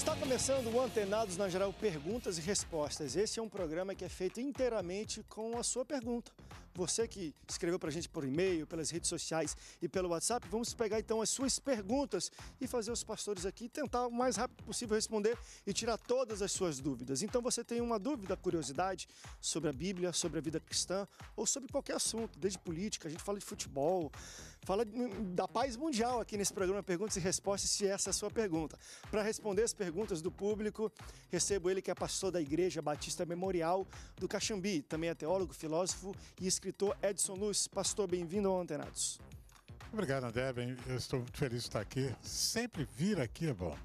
Está começando o Antenados na Geral Perguntas e Respostas. Esse é um programa que é feito inteiramente com a sua pergunta. Você que escreveu para a gente por e-mail, pelas redes sociais e pelo WhatsApp, vamos pegar então as suas perguntas e fazer os pastores aqui tentar o mais rápido possível responder e tirar todas as suas dúvidas. Então você tem uma dúvida, curiosidade sobre a Bíblia, sobre a vida cristã ou sobre qualquer assunto, desde política, a gente fala de futebol, Fala hum, da paz mundial aqui nesse programa Perguntas e Respostas, se essa é a sua pergunta. Para responder as perguntas do público, recebo ele que é pastor da Igreja Batista Memorial do Caxambi. Também é teólogo, filósofo e escritor Edson Luz. Pastor, bem-vindo ao Antenados. Obrigado, André. Bem, eu estou muito feliz de estar aqui. Sempre vir aqui é bom.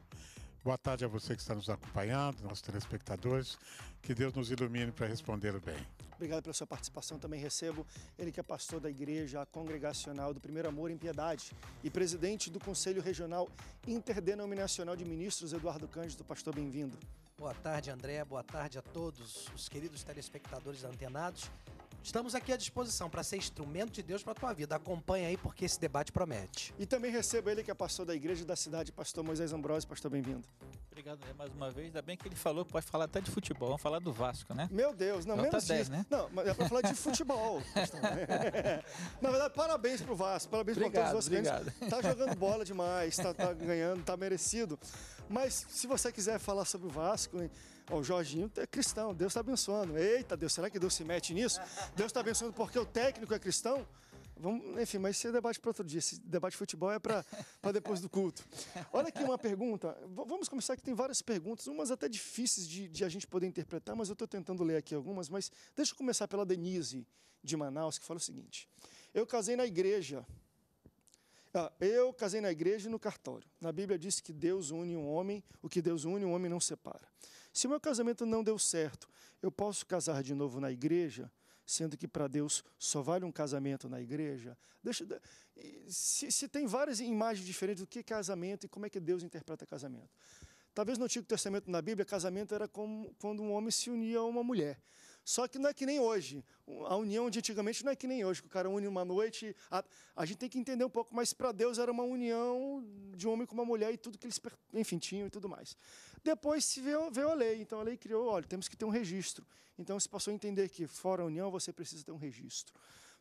Boa tarde a você que está nos acompanhando, nossos telespectadores. Que Deus nos ilumine para responder o bem. Obrigado pela sua participação. Também recebo ele que é pastor da Igreja Congregacional do Primeiro Amor em Piedade e presidente do Conselho Regional Interdenominacional de Ministros, Eduardo Cândido. Pastor, bem-vindo. Boa tarde, André. Boa tarde a todos os queridos telespectadores antenados Estamos aqui à disposição para ser instrumento de Deus para a tua vida. Acompanha aí porque esse debate promete. E também recebo ele que é pastor da igreja da cidade, pastor Moisés Ambrose. Pastor, bem-vindo. Obrigado né, mais uma vez. Ainda bem que ele falou, pode falar até de futebol. Vamos falar do Vasco, né? Meu Deus, não, Nota menos 10, disso. né? Não, mas é para falar de futebol. Na verdade, parabéns pro Vasco, parabéns por para todos seus. Obrigado. Tá jogando bola demais, tá, tá ganhando, tá merecido. Mas se você quiser falar sobre o Vasco, hein, o Jorginho é cristão, Deus está abençoando. Eita, Deus, será que Deus se mete nisso? Deus está abençoando porque o técnico é cristão? Vamos, enfim, mas isso é debate para outro dia. Esse debate de futebol é para depois do culto. Olha aqui uma pergunta. V vamos começar que tem várias perguntas, umas até difíceis de, de a gente poder interpretar, mas eu estou tentando ler aqui algumas. Mas deixa eu começar pela Denise, de Manaus, que fala o seguinte. Eu casei na igreja. Ah, eu casei na igreja e no cartório. Na Bíblia diz que Deus une um homem, o que Deus une, um homem não separa. Se o meu casamento não deu certo, eu posso casar de novo na igreja? Sendo que para Deus só vale um casamento na igreja? Deixa, se, se tem várias imagens diferentes do que é casamento e como é que Deus interpreta casamento. Talvez no Antigo Testamento, na Bíblia, casamento era como quando um homem se unia a uma mulher. Só que não é que nem hoje. A união de antigamente não é que nem hoje, que o cara une uma noite. A, a gente tem que entender um pouco, mas para Deus era uma união de um homem com uma mulher e tudo que eles, enfim, tinham e tudo mais. Depois se veio, veio a lei, então a lei criou, olha, temos que ter um registro. Então se passou a entender que fora a união você precisa ter um registro.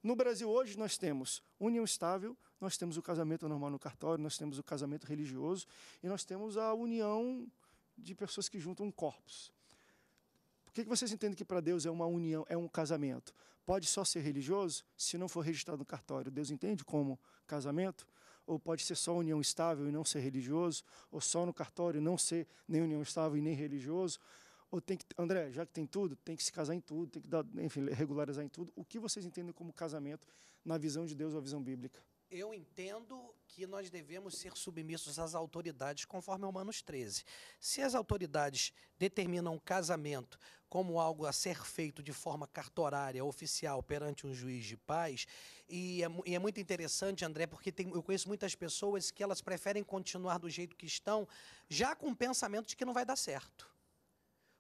No Brasil hoje nós temos união estável, nós temos o casamento normal no cartório, nós temos o casamento religioso e nós temos a união de pessoas que juntam corpos que, que vocês entendem que para Deus é uma união, é um casamento? Pode só ser religioso se não for registrado no cartório? Deus entende como casamento? Ou pode ser só união estável e não ser religioso? Ou só no cartório não ser nem união estável e nem religioso? Ou tem que, André, já que tem tudo, tem que se casar em tudo, tem que dar, enfim, regularizar em tudo. O que vocês entendem como casamento na visão de Deus ou a visão bíblica? eu entendo que nós devemos ser submissos às autoridades, conforme Romanos 13. Se as autoridades determinam o casamento como algo a ser feito de forma cartorária, oficial, perante um juiz de paz, e é, e é muito interessante, André, porque tem, eu conheço muitas pessoas que elas preferem continuar do jeito que estão, já com o pensamento de que não vai dar certo.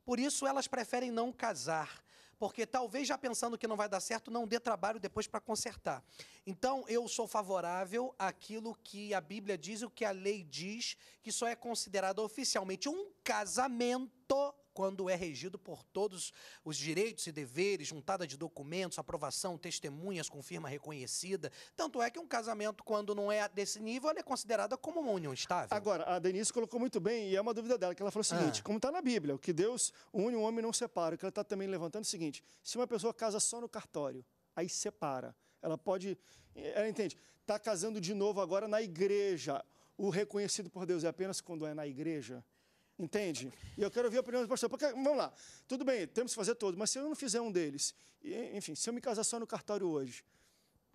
Por isso, elas preferem não casar porque talvez já pensando que não vai dar certo, não dê trabalho depois para consertar. Então, eu sou favorável àquilo que a Bíblia diz, o que a lei diz, que só é considerado oficialmente um casamento quando é regido por todos os direitos e deveres, juntada de documentos, aprovação, testemunhas com firma reconhecida. Tanto é que um casamento, quando não é desse nível, é considerada como uma união estável. Agora, a Denise colocou muito bem, e é uma dúvida dela, que ela falou o ah. seguinte: ah. como está na Bíblia, o que Deus une, o um homem não separa. O que ela está também levantando é o seguinte: se uma pessoa casa só no cartório, aí separa. Ela pode. Ela entende, está casando de novo agora na igreja. O reconhecido por Deus é apenas quando é na igreja? Entende? E eu quero ouvir a opinião do pastor. Porque, vamos lá, tudo bem, temos que fazer todos, mas se eu não fizer um deles, e, enfim, se eu me casar só no cartório hoje,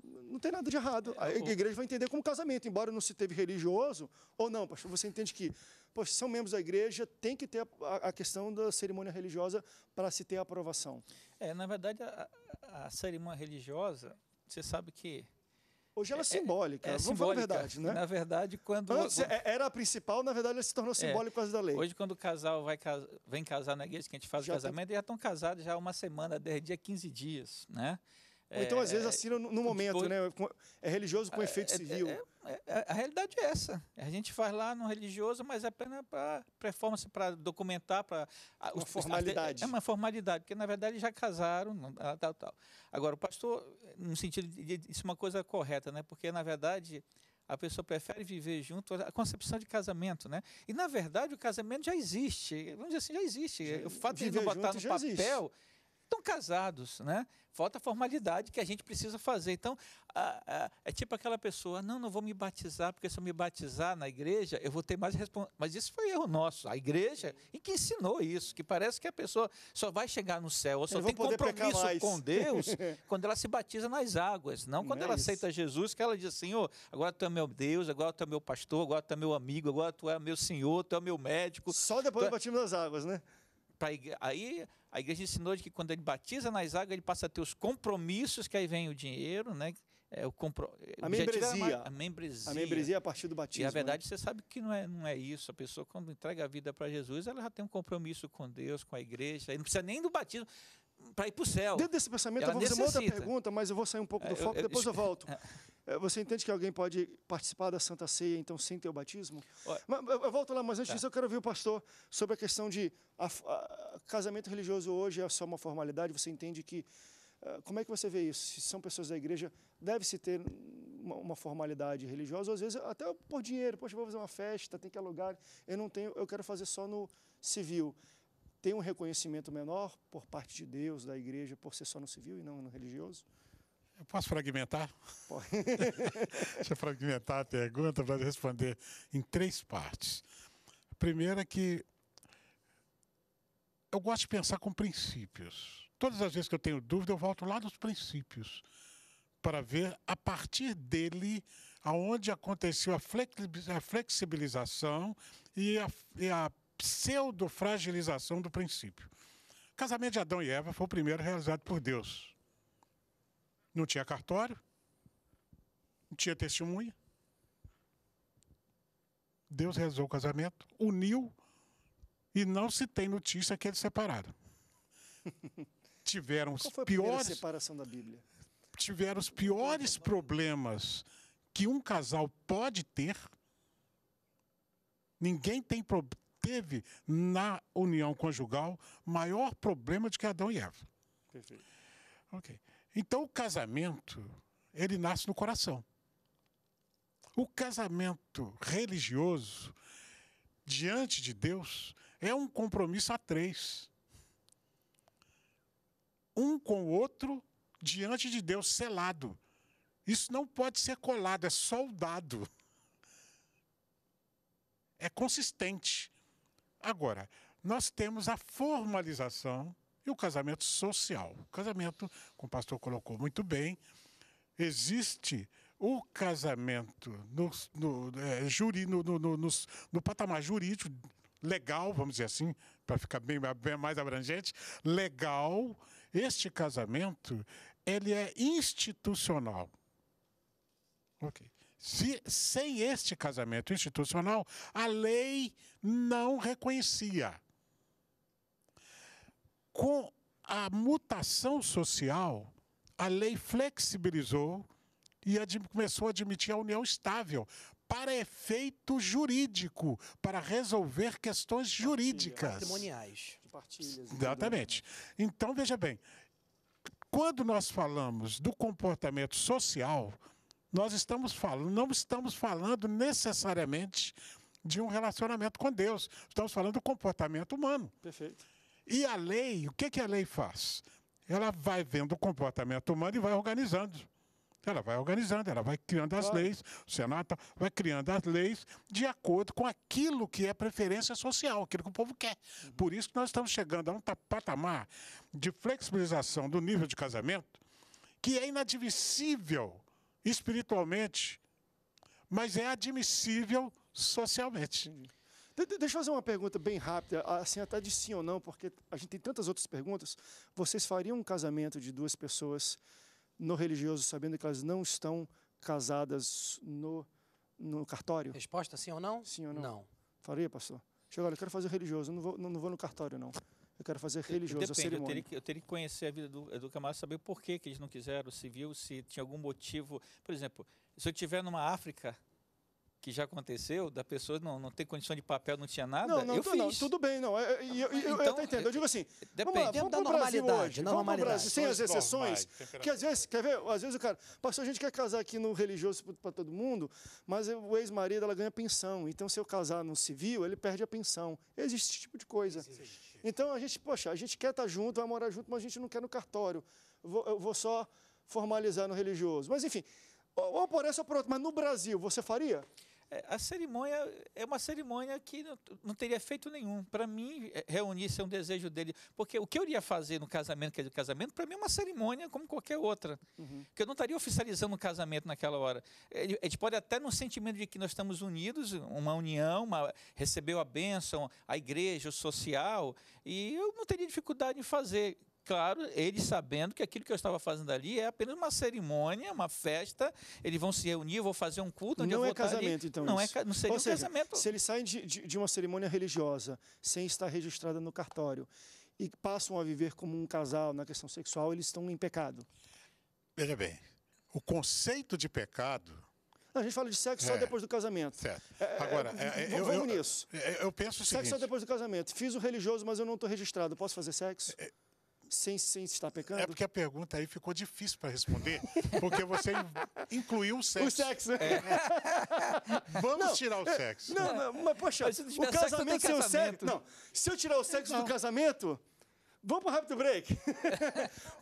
não tem nada de errado. A é, igreja vai entender como casamento, embora não se teve religioso ou não, pastor. Você entende que, poxa, são membros da igreja, tem que ter a, a questão da cerimônia religiosa para se ter a aprovação. É, na verdade, a, a cerimônia religiosa, você sabe que Hoje ela é, é, é simbólica. É, é Vamos simbólica. falar a verdade, né? Na verdade, quando. Antes, é, era a principal, na verdade, ela se tornou simbólica por causa da lei. Hoje, quando o casal vai, vem casar na igreja, que a gente faz já o casamento, tem... já estão casados já há uma semana, 10 dias, 15 dias, né? Ou então, às vezes, é, é, assina no momento, né? É religioso com é, efeito civil. a realidade é essa. A gente faz lá no religioso, mas é apenas para performance, para documentar, para. Uma formalidade. É uma formalidade, porque na verdade já casaram, tal, tal. Agora, o pastor, no sentido de isso é uma coisa correta, né? Porque na verdade a pessoa prefere viver junto, a concepção de casamento, né? E na verdade o casamento já existe, vamos dizer assim, já existe. O fato de não botar no papel, existe estão casados, né? Falta formalidade que a gente precisa fazer. Então, a, a, é tipo aquela pessoa, não, não vou me batizar, porque se eu me batizar na igreja, eu vou ter mais responsabilidade. Mas isso foi erro nosso. A igreja e que ensinou isso, que parece que a pessoa só vai chegar no céu, ou só tem compromisso com Deus quando ela se batiza nas águas, não quando não ela é aceita Jesus, que ela diz, Senhor, assim, agora tu é meu Deus, agora tu é meu pastor, agora tu é meu amigo, agora tu é meu Senhor, tu é meu médico. Só depois do é... batismo nas águas, né? aí a igreja ensinou de que quando ele batiza nas águas, ele passa a ter os compromissos, que aí vem o dinheiro, né? É, o compro... a, membresia, é a membresia. A membresia a partir do batismo. E a né? verdade, né? você sabe que não é, não é isso. A pessoa, quando entrega a vida para Jesus, ela já tem um compromisso com Deus, com a igreja. Aí não precisa nem do batismo para ir para o céu. Dentro desse pensamento, Ela eu vou fazer uma outra pergunta, mas eu vou sair um pouco do é, foco, eu, é, eu, depois eu volto. É, você entende que alguém pode participar da Santa Ceia, então, sem ter o batismo? Olha, mas, eu, eu, volto lá, mas antes tá. disso eu quero ouvir o pastor sobre a questão de a, a, casamento religioso hoje é só uma formalidade, você entende que eh, como é que você vê isso? Se são pessoas da igreja, deve-se ter uma, uma, formalidade religiosa, às vezes até por dinheiro. Poxa, vou fazer uma festa, tem que alugar. Eu não tenho, eu quero fazer só no civil tem um reconhecimento menor por parte de Deus, da igreja, por ser só no civil e não no religioso? Eu posso fragmentar? Deixa eu fragmentar a pergunta para responder em três partes. A primeira é que eu gosto de pensar com princípios. Todas as vezes que eu tenho dúvida, eu volto lá nos princípios para ver a partir dele aonde aconteceu a flexibilização e a, e a pseudo-fragilização do princípio. O casamento de Adão e Eva foi o primeiro realizado por Deus. Não tinha cartório, não tinha testemunha. Deus realizou o casamento, uniu e não se tem notícia que eles separaram. tiveram os Qual piores separação da Bíblia. Tiveram os piores problemas que um casal pode ter. Ninguém tem teve na união conjugal maior problema de que Adão e Eva. Perfeito. Ok. Então o casamento ele nasce no coração. O casamento religioso diante de Deus é um compromisso a três. Um com o outro diante de Deus selado. Isso não pode ser colado, é soldado. É consistente. Agora, nós temos a formalização e o casamento social. O casamento, como o pastor colocou muito bem, existe o casamento no, no, é, juri, no, no, no, no patamar jurídico legal, vamos dizer assim, para ficar bem, bem, mais abrangente, legal, este casamento ele é institucional. Ok. Se, sem este casamento institucional, a lei não reconhecia. Com a mutação social, a lei flexibilizou e começou a admitir a união estável para efeito jurídico, para resolver questões jurídicas. Patrimoniais. Exatamente. Então, veja bem, quando nós falamos do comportamento social, nós estamos falando, não estamos falando necessariamente de um relacionamento com Deus. Estamos falando do comportamento humano. Perfeito. E a lei, o que, que a lei faz? Ela vai vendo o comportamento humano e vai organizando. Ela vai organizando, ela vai criando as claro. leis, o Senado vai criando as leis de acordo com aquilo que é preferência social, aquilo que o povo quer. Uhum. Por isso que nós estamos chegando a um patamar de flexibilização do nível de casamento que é inadmissível espiritualmente, mas é admissível socialmente. deixa eu fazer uma pergunta bem rápida, assim, até de sim ou não, porque a gente tem tantas outras perguntas. Vocês fariam um casamento de duas pessoas no religioso, sabendo que elas não estão casadas no, no cartório? Resposta sim ou não? Sim ou não? Não. Faria, pastor? Chega, olha, eu quero fazer religioso, não vou, não, não vou no cartório, não eu quero fazer religioso Depende, a cerimônia. Eu teria, que, eu teria que conhecer a vida do, do Camargo, saber por que, que eles não quiseram civil, se tinha algum motivo. Por exemplo, se eu estiver numa África, que já aconteceu, da pessoa não, não ter condição de papel, não tinha nada, não, não, eu tô, fiz. Não, tudo bem, não. É, é, eu, eu, eu, então, eu até entendo. Eu digo assim, eh, depende. vamos lá, vamos pro Brasil hoje, vamos Brasil, sem as exceções, Porque que às vezes, quer ver, às vezes o cara, pastor, a gente quer casar aqui no religioso para todo mundo, mas o ex-marido, ela ganha pensão, então se eu casar no civil, ele perde a pensão. Existe esse tipo de coisa. Existe. Então a gente, poxa, a gente quer estar tá junto, vai morar junto, mas a gente não quer no cartório. Vou, eu vou só formalizar no religioso. Mas enfim, ou, ou por essa ou por outra. Mas no Brasil, você faria? É, a cerimônia é uma cerimônia que não, não teria efeito nenhum. Para mim, é, reunir-se é um desejo dele. Porque o que eu iria fazer no casamento, que é de casamento, para mim é uma cerimônia como qualquer outra. Uhum. Porque eu não estaria oficializando o casamento naquela hora. É, a gente pode até no sentimento de que nós estamos unidos, uma união, uma, recebeu a bênção, a igreja, o social, e eu não teria dificuldade em fazer claro, eles sabendo que aquilo que eu estava fazendo ali é apenas uma cerimônia, uma festa, eles vão se reunir, vou fazer um culto. Onde não eu é vou é casamento, ali. então. Não, é isso. É, não seria Ou um seja, casamento. Se eles saem de, de, de uma cerimônia religiosa, sem estar registrada no cartório, e passam a viver como um casal na questão sexual, eles estão em pecado. Veja bem, o conceito de pecado. A gente fala de sexo é, só depois do casamento. Certo. É, é Agora, é, vamos, eu, nisso. Eu, eu penso o sexo seguinte, só depois do casamento. Fiz o religioso, mas eu não estou registrado. Posso fazer sexo? sem, sem estar pecando? É porque a pergunta aí ficou difícil para responder, porque você incluiu o sexo. O sexo. É. Vamos não, tirar o sexo. Não, não, mas poxa, o casamento sem o sexo. Não, se eu tirar o sexo não. do casamento, Vamos para o rápido break.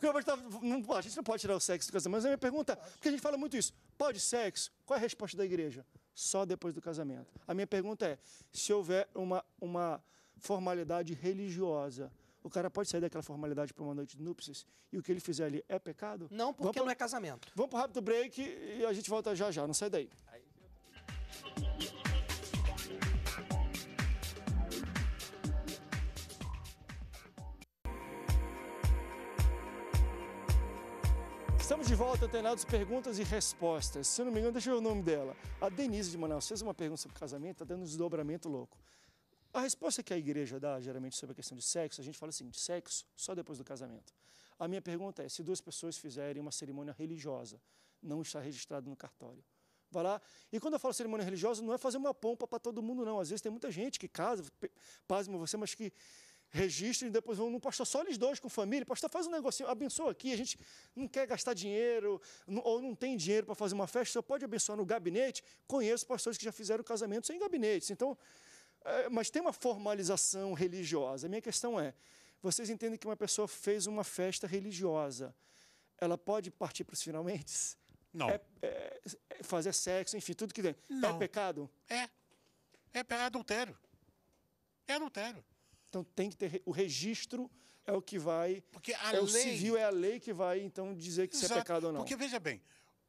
não, a gente não pode tirar o sexo do casamento. Mas é a minha pergunta, porque a gente fala muito isso, pode sexo? Qual é a resposta da igreja? Só depois do casamento. A minha pergunta é, se houver uma, uma formalidade religiosa, o cara pode sair daquela formalidade para uma noite de núpcias e o que ele fizer ali é pecado? Não, porque não é casamento. Vamos para o rápido break e a gente volta já já. Não sai daí. Aí. Estamos de volta, antenados, perguntas e respostas. Se não me engano, deixa eu ver o nome dela. A Denise de Manaus fez uma pergunta sobre casamento, está dando um desdobramento louco. A resposta que a igreja dá geralmente sobre a questão de sexo, a gente fala assim, de sexo só depois do casamento. A minha pergunta é, se duas pessoas fizerem uma cerimônia religiosa, não está registrado no cartório. Vai lá. E quando eu falo cerimônia religiosa, não é fazer uma pompa para todo mundo, não. Às vezes tem muita gente que casa, pasmo você, mas que registra e depois vão no pastor, só eles dois com família. Pastor, faz um negocinho, abençoa aqui. A gente não quer gastar dinheiro ou não tem dinheiro para fazer uma festa, só pode abençoar no gabinete. Conheço pastores que já fizeram casamentos em gabinetes. Então, é, mas tem uma formalização religiosa. A minha questão é: vocês entendem que uma pessoa fez uma festa religiosa, ela pode partir para os finalmente? Não. É, é, é, fazer sexo, enfim, tudo que vem. É não. É pecado? É. É, é adultério. É adultério. Então tem que ter o registro é o que vai. Porque a é lei... o civil é a lei que vai então dizer que isso é pecado ou não. Porque veja bem,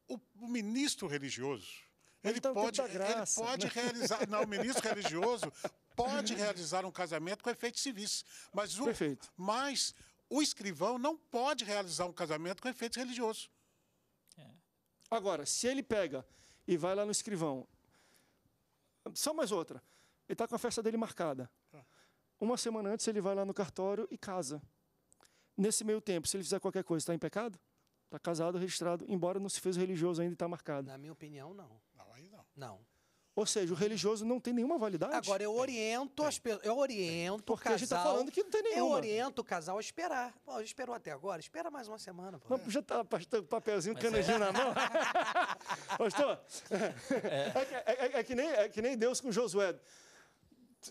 o, o ministro religioso ele, então, pode, graça, ele pode né? realizar. Não, o ministro religioso pode realizar um casamento com efeitos civis. Mas o, Perfeito. mas o escrivão não pode realizar um casamento com efeitos religiosos. É. Agora, se ele pega e vai lá no escrivão, só mais outra. Ele está com a festa dele marcada. É. Uma semana antes ele vai lá no cartório e casa. Nesse meio tempo, se ele fizer qualquer coisa, está em pecado? Está casado, registrado, embora não se fez religioso ainda e está marcado. Na minha opinião, não. Aí não. Não. Ou seja, o religioso não tem nenhuma validade. Agora, eu oriento tem, as pessoas. Eu oriento Porque o casal. a gente tá falando que não tem nenhuma. Eu oriento o casal a esperar. Pô, esperou até agora? Espera mais uma semana. Pô. Não, já tá pastor, papelzinho, Mas é. na mão. pastor, é. É, é, é. que nem, é que nem Deus com Josué.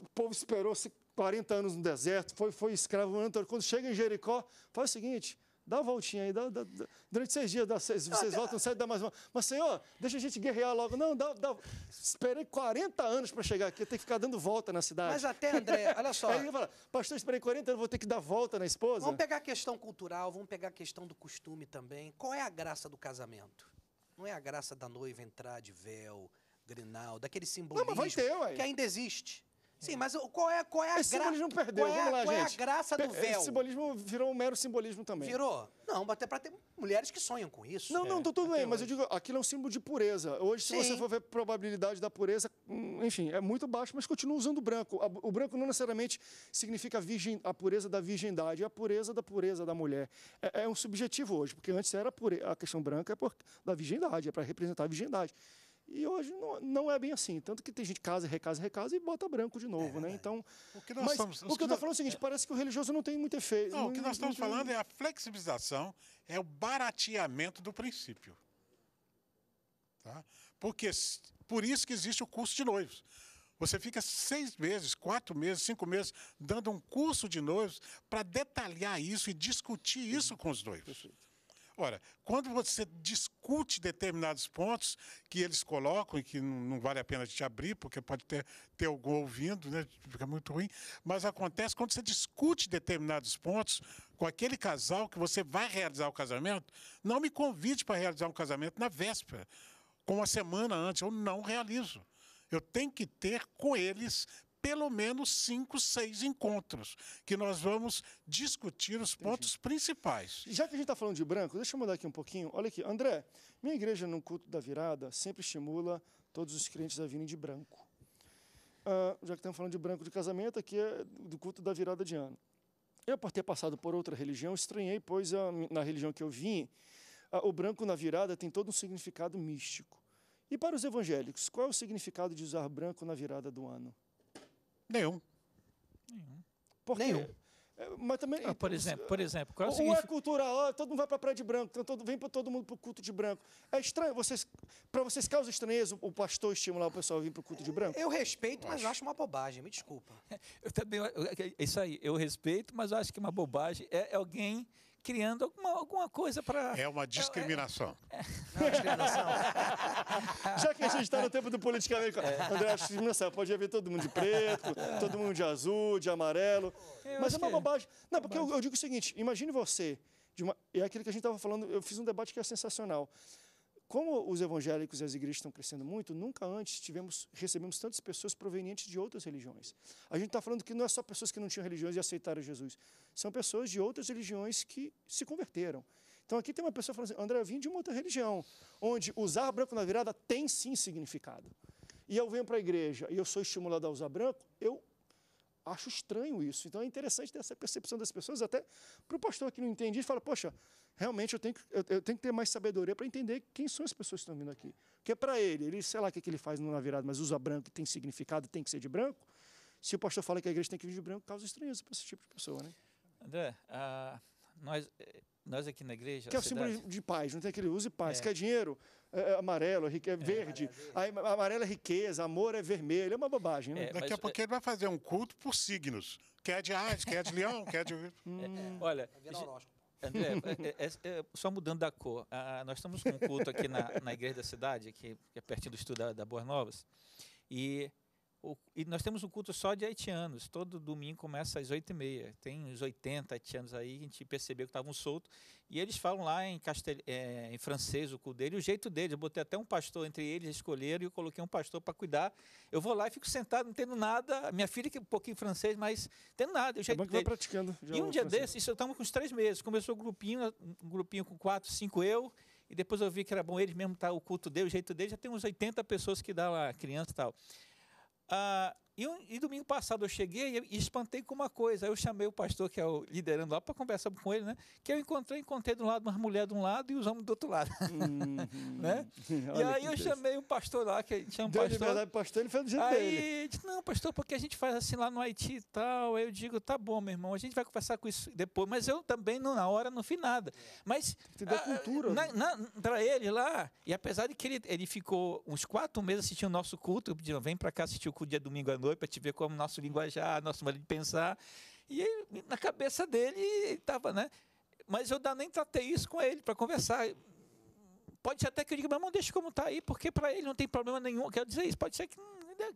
O povo esperou 40 anos no deserto, foi, foi escravo. Quando chega em Jericó, faz o seguinte dá uma voltinha aí, dá, dá, dá. durante seis dias, dá seis, vocês voltam, sai dá mais uma. Mas, senhor, deixa a gente guerrear logo. Não, dá, dá. esperei 40 anos para chegar aqui, tem que ficar dando volta na cidade. Mas até, André, olha só. aí ele fala, pastor, esperei 40 anos, vou ter que dar volta na esposa. Vamos pegar a questão cultural, vamos pegar a questão do costume também. Qual é a graça do casamento? Não é a graça da noiva entrar de véu, grinalda, aquele simbolismo Não, mas vai ter, ué. que ainda existe. Sim, mas qual é, qual é a graça? simbolismo perdeu, qual é, vamos lá, qual gente. Qual é a graça do véu? Esse simbolismo virou um mero simbolismo também. Virou? Não, até para ter mulheres que sonham com isso. Não, é, não, tô tudo bem, mas eu digo, aquilo é um símbolo de pureza. Hoje, Sim. se você for ver a probabilidade da pureza, hum, enfim, é muito baixo, mas continua usando o branco. O branco não necessariamente significa a, virgem, a pureza da virgindade, é a pureza da pureza da mulher. É, é um subjetivo hoje, porque antes era a, a questão branca é por, da virgindade, é para representar a virgindade. E hoje não, não é bem assim. Tanto que tem gente casa, recasa, recasa e bota branco de novo, é, né? É. Então. O que nós mas estamos, o que, que eu estou falando é o seguinte: é. parece que o religioso não tem muito efeito. Não, não o que nós estamos não, falando é a flexibilização, é o barateamento do princípio. Tá? Porque por isso que existe o curso de noivos. Você fica seis meses, quatro meses, cinco meses dando um curso de noivos para detalhar isso e discutir isso uhum. com os noivos. Perfeito. Ora, quando você discute determinados pontos que eles colocam e que não vale a pena te abrir, porque pode ter, ter algum ouvindo, né? fica muito ruim, mas acontece quando você discute determinados pontos com aquele casal que você vai realizar o casamento, não me convide para realizar um casamento na véspera, com uma semana antes, eu não realizo. Eu tenho que ter com eles pelo menos cinco, seis encontros, que nós vamos discutir os pontos principais. Já que a gente está falando de branco, deixa eu mudar aqui um pouquinho. Olha aqui, André, minha igreja no culto da virada sempre estimula todos os crentes a virem de branco. Uh, já que estamos falando de branco de casamento, aqui é do culto da virada de ano. Eu, por ter passado por outra religião, estranhei, pois ah, na religião que eu vim, ah, o branco na virada tem todo um significado místico. E para os evangélicos, qual é o significado de usar branco na virada do ano? Nenhum. Nenhum. Por Nenhum. quê? É, mas também. Ah, por exemplo, por exemplo. Qual é o ou é cultural, todo mundo vai para praia de branco, então todo, vem para todo mundo para o culto de branco. É estranho, vocês, para vocês causa estranheza o pastor estimular o pessoal a vir para o culto de branco? Eu respeito, mas acho. acho uma bobagem, me desculpa. Eu também, é é isso aí, eu respeito, mas acho que uma bobagem é alguém criando alguma, alguma coisa para. É, é, é, é uma discriminação. É, é... Não, discriminação. Já que a gente está no tempo do politicamente. É. André, acho discriminação. Pode haver todo mundo de preto, todo mundo de azul, de amarelo. Eu mas é uma bobagem. Não, porque eu, eu, digo o seguinte: imagine você. Uma... é aquilo que a gente estava falando, eu fiz um debate que é sensacional como os evangélicos e as igrejas estão crescendo muito, nunca antes tivemos, recebemos tantas pessoas provenientes de outras religiões. A gente está falando que não é só pessoas que não tinham religiões e aceitaram Jesus, são pessoas de outras religiões que se converteram. Então aqui tem uma pessoa falando assim, André, eu vim de uma outra religião, onde usar branco na virada tem sim significado. E eu venho para a igreja e eu sou estimulado a usar branco, eu acho estranho isso. Então é interessante ter essa percepção das pessoas, até para o pastor que não entende, fala, poxa, realmente eu tenho que, eu, eu tenho que ter mais sabedoria para entender quem são as pessoas que estão vindo aqui. Porque é para ele, ele, sei lá o que, é que ele faz na virada, mas usa branco, tem significado, tem que ser de branco. Se o pastor fala que a igreja tem que vir de branco, causa estranheza para esse tipo de pessoa, né? André, uh, nós eh, nós aqui na igreja. Que é o cidade... símbolo de paz, não tem aquele use paz. É. Quer é dinheiro? É, amarelo, é, é, é verde. É, amarelo, é... amarelo é riqueza, amor é vermelho. É uma bobagem. Né? É, Daqui mas, a pouco ele vai fazer um culto por signos. Quer de Ares, quer de Leão, quer de. Hum. Olha. André, só mudando da cor. Ah, nós estamos com um culto aqui na, na igreja da cidade, que, que é pertinho do estudo da, da Boas Novas. E o, e nós temos um culto só de haitianos. Todo domingo começa às 8h30. Tem uns 80 haitianos aí, a gente percebeu que estavam soltos. E eles falam lá em, castel, é, em francês o culto dele, o jeito deles. Eu botei até um pastor entre eles, escolheram, e eu coloquei um pastor para cuidar. Eu vou lá e fico sentado, não tendo nada. Minha filha que é um pouquinho francês, mas tendo nada. É o tá jeito é que vai praticando. e um dia francês. desse, isso eu estava com uns três meses. Começou um grupinho, um grupinho com quatro, cinco eu. E depois eu vi que era bom eles mesmo, tá, o culto dele, o jeito dele. Já tem uns 80 pessoas que dá lá, criança e tal. Uh, E, e, domingo passado eu cheguei e espantei com uma coisa. Aí eu chamei o pastor, que é o liderando lá, para conversar com ele, né? Que eu encontrei, encontrei de um lado uma mulher de um lado e os homens do outro lado. Uhum. né? e aí eu chamei o pastor lá, que gente chama o pastor. De verdade, pastor, ele fez do jeito aí, dele. Aí disse, não, pastor, porque a gente faz assim lá no Haiti e tal. Aí eu digo, tá bom, meu irmão, a gente vai conversar com isso depois. Mas eu também, não, na hora, não fiz nada. Mas. Tem a, ah, cultura. Né? Para ele lá, e apesar de que ele, ele ficou uns quatro meses assistindo o nosso culto, eu pedi, vem para cá assistir o culto dia domingo à noite para te ver como nosso linguajar, nosso modo de pensar. E na cabeça dele estava, né? Mas eu nem tratei isso com ele para conversar. Pode ser até que eu diga, mas não deixa como está aí, porque para ele não tem problema nenhum. Quero dizer isso, pode ser que. Né?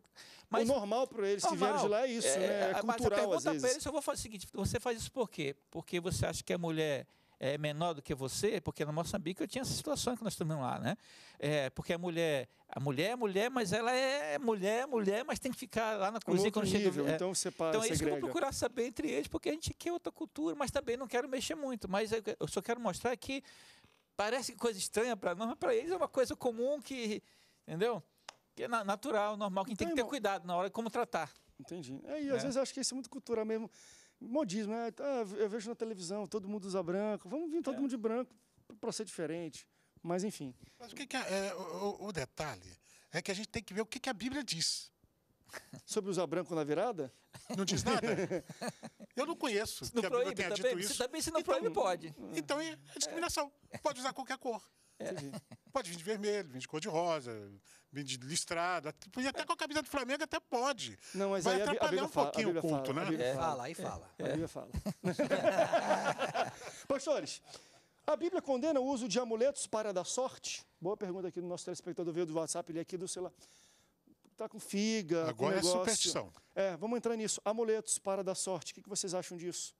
Mas, o normal para ele normal, se vierem de lá, é isso, é, né? É cultural, mas a pergunta às vezes. para ele, eu vou fazer o seguinte: você faz isso por quê? Porque você acha que a mulher é menor do que você, porque no Moçambique eu tinha essa situação que nós estamos lá, né? É, porque a mulher, a mulher é mulher, mas ela é mulher, mulher, mas tem que ficar lá na é cozinha um quando nível, chega. É, então separa, então é isso que eu vou procurar saber entre eles, porque a gente quer outra cultura, mas também não quero mexer muito. Mas eu só quero mostrar que parece coisa estranha para nós, mas para eles é uma coisa comum que, entendeu? Que é natural, normal, que tem que então, ter cuidado na hora de como tratar. Entendi. É, e às é. vezes eu acho que isso é muito cultural mesmo modismo, né? Ah, eu vejo na televisão, todo mundo usa branco, vamos vir todo é. mundo de branco para ser diferente. Mas enfim. Mas o, que que é, o, o, detalhe é que a gente tem que ver o que, que a Bíblia diz. Sobre usar branco na virada? Não diz nada. Eu não conheço. Não que a proíbe, a Bíblia tenha também, tá dito isso. Também, tá se não então, proíbe, pode. Então é discriminação. Pode usar qualquer cor. É. Pode vir de vermelho, vir de cor-de-rosa, vir de listrado. E até é. com a camisa do Flamengo até pode. Não, mas Vai aí atrapalhar um fala, pouquinho o culto, fala, né? É, fala, aí é. fala. É, a Bíblia fala. Pastores, a Bíblia condena o uso de amuletos para dar sorte? Boa pergunta aqui do nosso telespectador, veio do WhatsApp, ele é aqui do sei lá, Tá com figa. Agora com é superstição. É, vamos entrar nisso. Amuletos para dar sorte. O que vocês acham disso?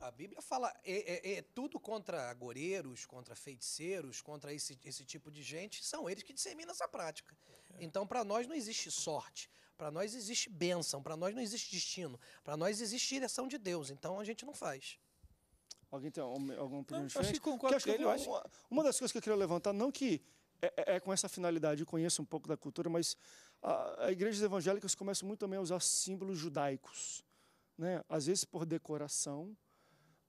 A Bíblia fala é, é, é, tudo contra agoureiros, contra feiticeiros, contra esse, esse tipo de gente, são eles que disseminam essa prática. É. Então, para nós não existe sorte, para nós existe bênção, para nós não existe destino, para nós existe direção de Deus, então a gente não faz. Alguém tem alguma opinião não, diferente? Acho que acho que ele, acho... Uma, das coisas que eu queria levantar, não que é, é, é, com essa finalidade, eu conheço um pouco da cultura, mas a, a igrejas evangélicas começam muito também a usar símbolos judaicos. Né? Às vezes por decoração,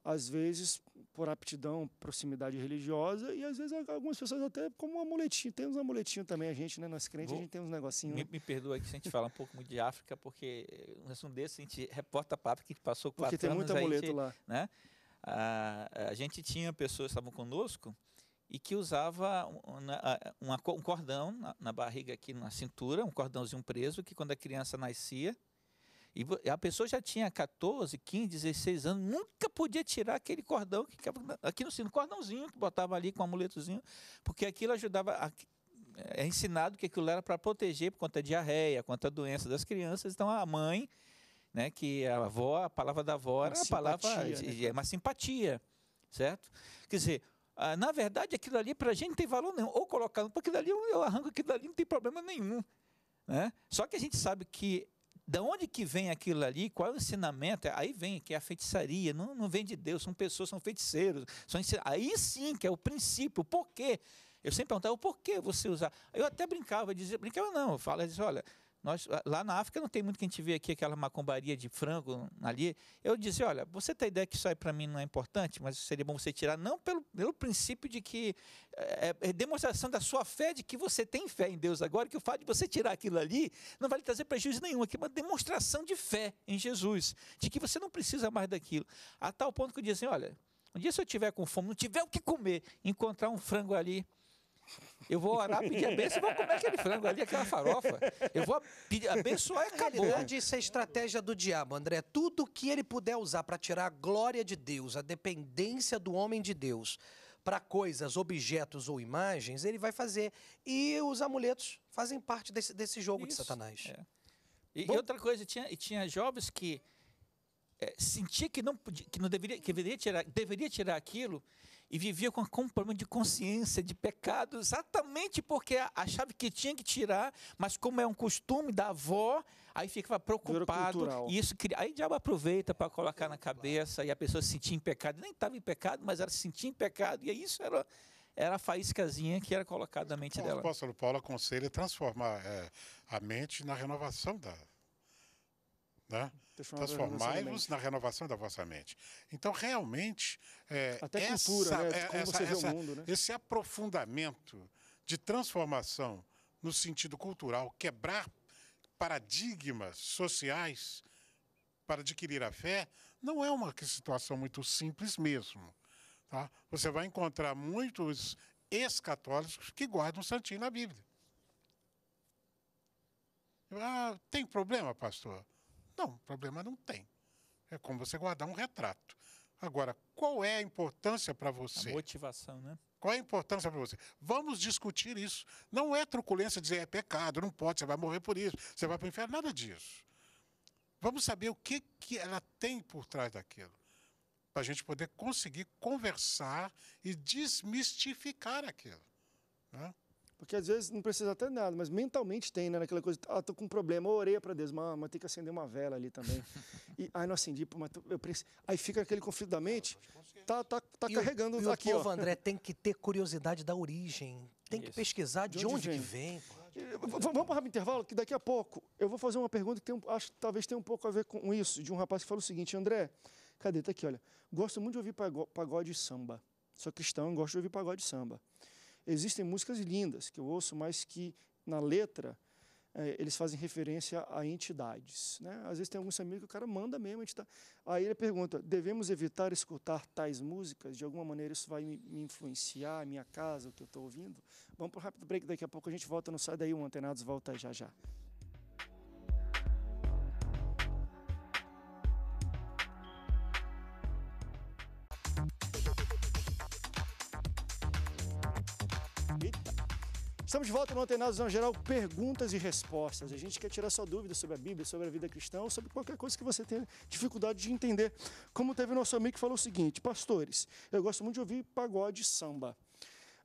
às vezes por aptidão, proximidade religiosa, e às vezes algumas pessoas até como um amuletinho. Tem uns amuletinhos também, a gente, né? Nós crentes, Vou, a gente tem uns negocinhos. Me, né? me perdoa que a gente fala um pouco muito de África, porque eh, um assunto desse a gente reporta papo que a gente passou quatro anos. Porque tem muito amuleto gente, lá. Né? A, a gente tinha pessoas que estavam conosco e que usava um, um cordão na, na barriga aqui, na cintura, um cordãozinho preso, que quando a criança nascia, e a pessoa já tinha 14, 15, 16 anos, nunca podia tirar aquele cordão que ficava aqui no sino, cordãozinho que botava ali com um amuletozinho, porque aquilo ajudava. A, é ensinado que aquilo era para proteger por conta da diarreia, contra a doença das crianças. Então a mãe, né, que é a avó, a palavra da avó era uma palavra, né? é uma simpatia, certo? Quer dizer, ah, na verdade aquilo ali para a gente não tem valor nenhum. Ou colocar, porque dali eu arranco aquilo ali, não tem problema nenhum. Né? Só que a gente sabe que da onde que vem aquilo ali? Qual é o ensinamento? Aí vem que é a feitiçaria, não, não vem de Deus, são pessoas, são feiticeiros. São aí sim que é o princípio, por quê? Eu sempre perguntava, o porquê você usar? Eu até brincava, dizia, brincava não, eu falava, olha, nós, lá na África não tem muito que a gente vê aqui aquela macumbaria de frango ali. Eu disse, olha, você tem ideia que isso aí para mim não é importante, mas seria bom você tirar, não pelo, pelo princípio de que é, é, demonstração da sua fé, de que você tem fé em Deus agora, que o fato de você tirar aquilo ali não vai lhe trazer prejuízo nenhum, aqui é uma demonstração de fé em Jesus, de que você não precisa mais daquilo. A tal ponto que eu disse, olha, um dia se eu tiver com fome, não tiver o que comer, encontrar um frango ali, eu vou orar, pedir a bênção e vou comer aquele frango ali, aquela farofa. Eu vou pedir, abençoar e acabou. Na verdade, isso é estratégia do diabo, André. Tudo que ele puder usar para tirar a glória de Deus, a dependência do homem de Deus para coisas, objetos ou imagens, ele vai fazer. E os amuletos fazem parte desse, desse jogo isso, de Satanás. É. E, e, outra coisa, tinha, tinha jovens que é, sentia que não podia, que não deveria, que deveria tirar, deveria tirar aquilo e vivia com um problema de consciência, de pecado, exatamente porque achava que tinha que tirar, mas como é um costume da avó, aí ficava preocupado. E isso cria... Aí o diabo aproveita para colocar na cabeça e a pessoa se sentia em pecado. Nem estava em pecado, mas ela se sentia em pecado. E isso era era a faíscazinha que era colocada na mente dela. O apóstolo Paulo aconselha transformar é, a mente na renovação da. Né? transformá-los Transformai-vos na renovação da vossa mente. Então, realmente. É, Até essa, cultura, né? É, como essa, você essa, vê o mundo, né? Esse aprofundamento de transformação no sentido cultural, quebrar paradigmas sociais para adquirir a fé, não é uma situação muito simples mesmo. Tá? Você vai encontrar muitos ex-católicos que guardam o santinho na Bíblia. Ah, tem problema, pastor? Não, problema não tem. É como você guardar um retrato. Agora, qual é a importância para você? A motivação, né? Qual é a importância para você? Vamos discutir isso. Não é truculência dizer é pecado, não pode, você vai morrer por isso, você vai para o inferno, nada disso. Vamos saber o que, que ela tem por trás daquilo, para a gente poder conseguir conversar e desmistificar aquilo. Né? Porque às vezes não precisa até nada, mas mentalmente tem, né? Naquela coisa, ah, tô com um problema, eu orei para Deus, mas, tem que acender uma vela ali também. E aí não acendi, pô, mas eu preciso. Aí fica aquele conflito da mente, tá, tá, tá e carregando o, e aqui. O povo, ó. André, tem que ter curiosidade da origem, tem Isso. que pesquisar de, de onde, onde vem. Que vem Vamos para o intervalo, que daqui a pouco eu vou fazer uma pergunta que tem, acho talvez tenha um pouco a ver com isso, de um rapaz que fala o seguinte, André, cadê? está aqui, olha. Gosto muito de ouvir pagode e samba. Sou cristão gosto de ouvir pagode e samba. Existem músicas lindas que eu ouço, mas que na letra é, eles fazem referência a entidades. Né? Às vezes tem alguns amigos que o cara manda mesmo. Aí ele pergunta: devemos evitar escutar tais músicas? De alguma maneira isso vai me, influenciar, a minha casa, o que eu estou ouvindo? Vamos para um rápido break, daqui a pouco a gente volta, não sai daí, o Antenados volta já já. de volta no Antenados na Geral, perguntas e respostas. A gente quer tirar sua dúvida sobre a Bíblia, sobre a vida cristã, sobre qualquer coisa que você tenha dificuldade de entender. Como teve nosso amigo que falou o seguinte, pastores, eu gosto muito de ouvir pagode samba.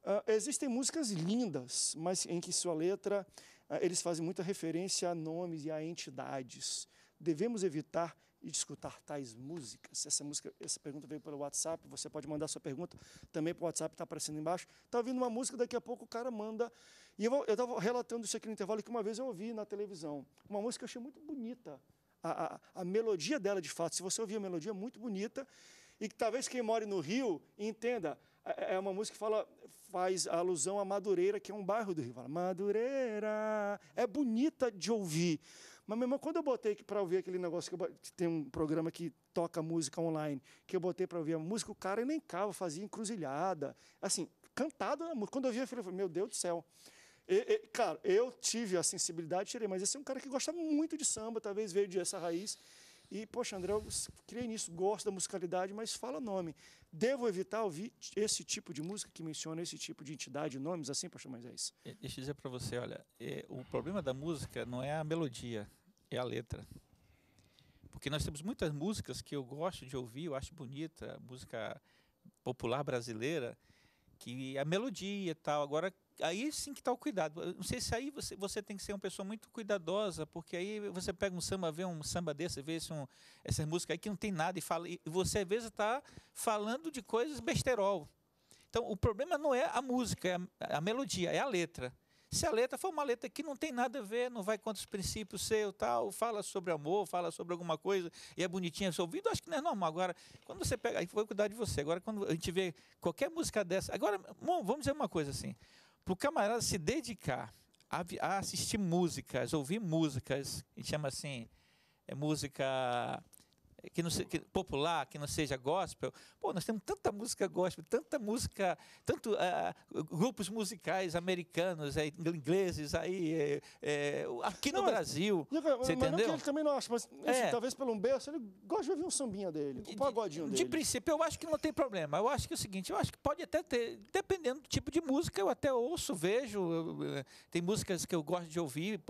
Uh, existem músicas lindas, mas em que sua letra, uh, eles fazem muita referência a nomes e a entidades. Devemos evitar e escutar tais músicas? Essa música, essa pergunta veio pelo WhatsApp, você pode mandar sua pergunta também para o WhatsApp, está aparecendo embaixo. Está ouvindo uma música, daqui a pouco o cara manda e eu estava relatando isso aqui no intervalo que uma vez eu ouvi na televisão uma música que eu achei muito bonita. A, a, a melodia dela, de fato, se você ouvir a melodia, é muito bonita. E que talvez quem mora no Rio entenda. É, é, é uma música que fala, faz alusão a Madureira, que é um bairro do Rio. Fala, Madureira. É bonita de ouvir. Mas, meu irmão, quando eu botei para ouvir aquele negócio que, eu, que, tem um programa que toca música online, que eu botei para ouvir a música, o cara nem cava, fazia encruzilhada. Assim, cantado, quando eu vi, eu falei, meu Deus do céu. E, e, cara, eu tive a sensibilidade, tirei, mas esse é um cara que gosta muito de samba, talvez veio de essa raiz. E, poxa, André, eu criei nisso, gosto da musicalidade, mas fala nome. Devo evitar ouvir esse tipo de música que menciona esse tipo de entidade, nomes assim, poxa, mas é isso. Deixa eu dizer para você, olha, é, o problema da música não é a melodia, é a letra. Porque nós temos muitas músicas que eu gosto de ouvir, eu acho bonita, música popular brasileira, que é a melodia e tal. Agora, aí sim que está o cuidado. não sei se aí você, você tem que ser uma pessoa muito cuidadosa, porque aí você pega um samba, vê um samba desse, vê esse, um, essa música aí que não tem nada e fala, e você às vezes está falando de coisas besterol. Então o problema não é a música, é a, a, melodia, é a letra. Se a letra for uma letra que não tem nada a ver, não vai contra os princípios seu, tal, fala sobre amor, fala sobre alguma coisa e é bonitinha seu ouvido, acho que não é normal. Agora, quando você pega, aí foi cuidar de você. Agora, quando a gente vê qualquer música dessa, agora, vamos dizer uma coisa assim para o camarada se dedicar a, a, assistir músicas, ouvir músicas, a gente chama assim, é música que não seja, que, popular, que não seja gospel. Pô, nós temos tanta música gospel, tanta música, tanto uh, grupos musicais americanos, é, ingleses aí, eh, eh, aqui não, no mas, Brasil. Eu, você mas é entendeu? Não ele também não acha, mas enfim, é. talvez pelo berço, ele gosta de ouvir um sambinha dele, um pagodinho de, dele. De princípio, eu acho que não tem problema. Eu acho que é o seguinte, eu acho que pode até ter, dependendo do tipo de música, eu até ouço, vejo. Eu, tem músicas que eu gosto de ouvir,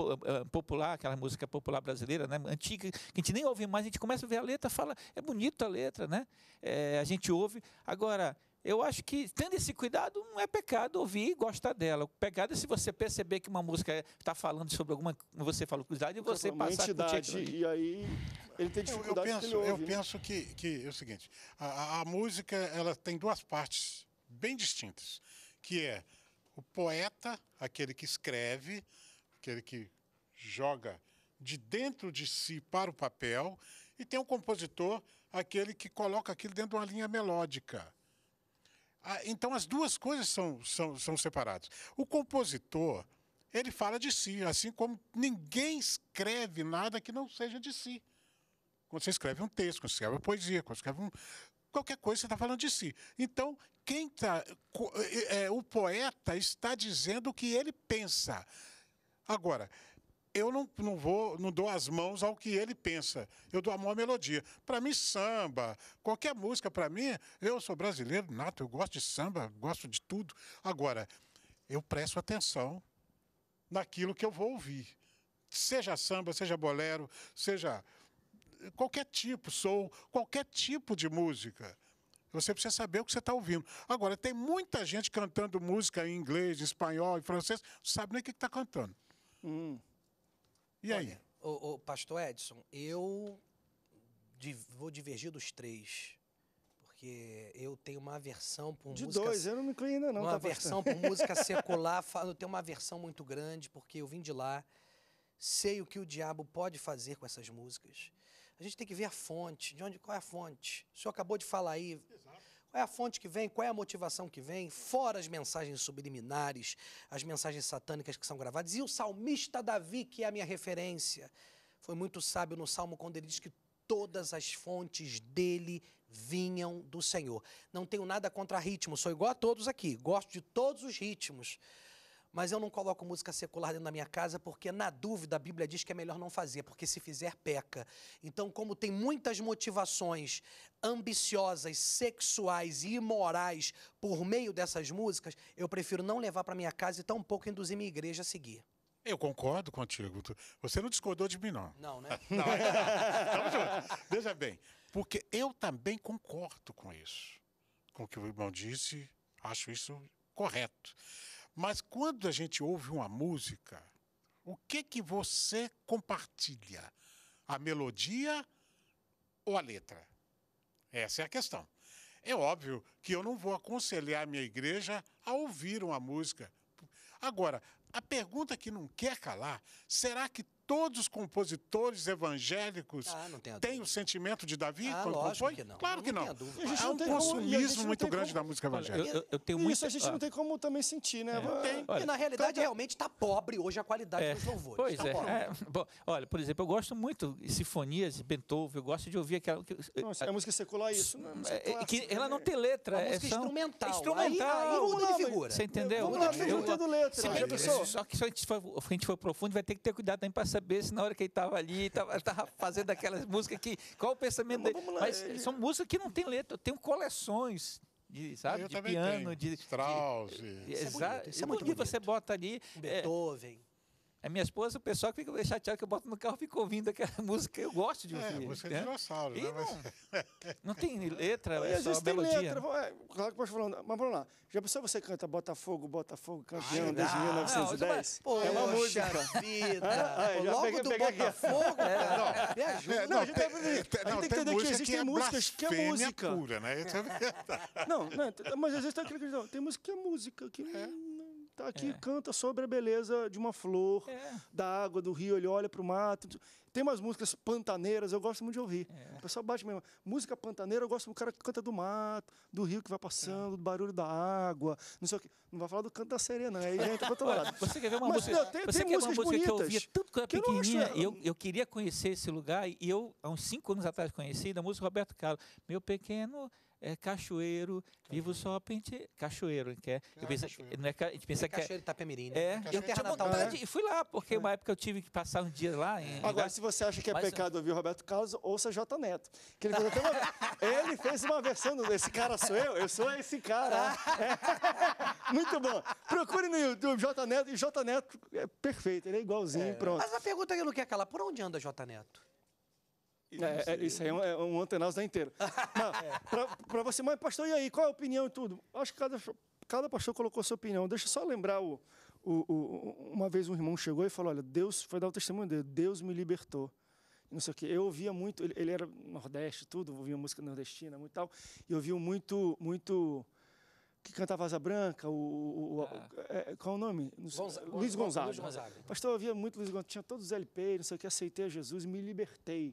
popular, aquela música popular brasileira, né? Antiga, que a gente nem ouve mais, a gente começa a ver a letra bonita, tá fala, é bonita a letra, né? É, a gente ouve. Agora, eu acho que tendo esse cuidado não é pecado ouvir e gostar dela. O pecado é se você perceber que uma música está falando sobre alguma você fala cruzada e você passar por título. E aí ele tem dificuldade. Eu, eu penso, que ouve, eu né? penso que, que é o seguinte: a, a, música ela tem duas partes bem distintas, que é o poeta, aquele que escreve, aquele que joga de dentro de si para o papel e tem o compositor, aquele que coloca aquilo dentro de uma linha melódica. Ah, então as duas coisas são, são, são separadas. O compositor, ele fala de si, assim como ninguém escreve nada que não seja de si. Quando você escreve um texto, quando você escreve uma poesia, quando você escreve um, qualquer coisa, você está falando de si. Então, quem tá, é, é, o poeta está dizendo o que ele pensa. Agora, eu não, não vou, não dou as mãos ao que ele pensa. Eu dou a mão à melodia. Para mim, samba, qualquer música, para mim, eu sou brasileiro nato, eu gosto de samba, gosto de tudo. Agora, eu presto atenção naquilo que eu vou ouvir. Seja samba, seja bolero, seja qualquer tipo, sou qualquer tipo de música. Você precisa saber o que você está ouvindo. Agora, tem muita gente cantando música em inglês, em espanhol, em francês, não sabe nem o que está cantando. Hum. E Olha, aí? O, o, pastor Edson, eu vou divergir dos três. Porque eu tenho uma aversão por De música. De dois, eu não me incluí ainda, não. Uma tá aversão por música secular. Eu tenho uma aversão muito grande, porque eu vim de lá, sei o que o diabo pode fazer com essas músicas. A gente tem que ver a fonte, de onde, qual é a fonte. O senhor acabou de falar aí, Exato. Qual é a fonte que vem? Qual é a motivação que vem? Fora as mensagens subliminares, as mensagens satânicas que são gravadas. E o salmista Davi, que é a minha referência, foi muito sábio no salmo quando ele diz que todas as fontes dele vinham do Senhor. Não tenho nada contra ritmo, sou igual a todos aqui, gosto de todos os ritmos. Mas eu não coloco música secular dentro da minha casa porque, na dúvida, a Bíblia diz que é melhor não fazer, porque se fizer, peca. Então, como tem muitas motivações ambiciosas, sexuais e imorais por meio dessas músicas, eu prefiro não levar para minha casa e tampouco induzir minha igreja a seguir. Eu concordo contigo. Você não discordou de mim, não. Não, né? não, tamo Veja bem, porque eu também concordo com isso. Com o que o irmão disse, acho isso correto. Mas quando a gente ouve uma música, o que que você compartilha? A melodia ou a letra? Essa é a questão. É óbvio que eu não vou aconselhar a minha igreja a ouvir uma música. Agora, a pergunta que não quer calar, será que todos os compositores evangélicos ah, têm o sentimento de Davi ah, quando compõe? Que não. Claro que não. não Há um consumismo como, muito grande como... da música evangélica. Eu, eu, Isso a gente ah. não tem como também sentir, né? É. Olha, e na realidade realmente está pobre hoje a qualidade é. dos louvores. Pois tá é. é. Bom, olha, por exemplo, eu gosto muito de sinfonias de Beethoven, eu gosto de ouvir aquela... Que, Nossa, é música secular isso, né? é, é que ela né? não tem letra. É música instrumental. instrumental. Aí, aí muda de figura. Você entendeu? Muda de figura, letra. Se a gente for profundo, vai ter que ter cuidado da impassão se na hora que ele estava ali, estava fazendo aquelas músicas que. Qual o pensamento dele? Lá, Mas são músicas que não tem letra. Eu tenho coleções de, sabe, de piano, tenho. de. Strauss. De, de, isso é bonito, isso é, bonito. Você bota ali. É Beethoven. É, a é minha esposa, o pessoal que fica chateado que eu boto no carro, fica ouvindo aquela música que eu gosto de é, ouvir. É, a música né? de dinossauro. E né? não, não tem letra, é, é só melodia. Letra, né? claro que pode falar, mas vamos lá. Já pensou você canta Botafogo, Botafogo, campeão desde 1910? Não, é uma música. Vida. Ah, aí, é, Logo do Botafogo, cara. Não, me ajuda. Não, não, tem, tem, não, tem que entender que existem músicas que é música. Pura, né? Não, mas às vezes tem aquela questão. Tem música que é música, que é tá aqui, é. canta sobre a beleza de uma flor, é. da água, do rio, ele olha para o mato. Tem umas músicas pantaneiras, eu gosto muito de ouvir. É. O pessoal bate mesmo. Música pantaneira, eu gosto do cara que canta do mato, do rio que vai passando, é. do barulho da água, não sei o que. Não vai falar do canto da sereia, não. Aí entra entra outro lado. Você quer ver uma Mas, música? Não, tem, você tem quer ver uma música bonitas, que eu ouvia tanto quando eu era pequenininha? Eu, é eu, eu, queria conhecer esse lugar e eu, há uns cinco anos atrás, conheci da música Roberto Carlos. Meu pequeno é cachoeiro, vivo só pente, cachoeiro, que é. eu ah, cachoeiro. Não é, a gente pensa é que é cachoeiro Itapemirim, né? É, é cachoeiro eu tinha vontade, e fui lá, porque é. uma época eu tive que passar um dia lá. Em, Agora, se você acha que é Mas, pecado ouvir Roberto Carlos, ouça J Neto. Que ele, uma, ele fez uma versão do Esse Cara Sou Eu, eu sou esse cara. É. Muito bom. Procure no YouTube J Neto, e J Neto é perfeito, ele é igualzinho, é. pronto. Mas a pergunta que eu não quero calar, por onde anda J Neto? É, é, isso aí é um, é um da inteira. Para você, mas pastor, e aí, qual é a opinião e tudo? Acho que cada, cada pastor colocou a sua opinião. Deixa eu só lembrar, o, o, o, uma vez um irmão chegou e falou, olha, Deus, foi dar o testemunho dele, Deus me libertou. Não sei o que. Eu ouvia muito, ele, ele era nordeste, tudo, ouvia música nordestina, muito tal, e ouvia muito, muito que cantava Asa Branca, o, o, o ah. é, é qual é o nome? Gonza Luiz Gonzaga. Luiz Gonzaga. Pastor, eu ouvia muito Luiz Gonzaga, tinha todos os LP, não sei o que, aceitei a Jesus e me libertei.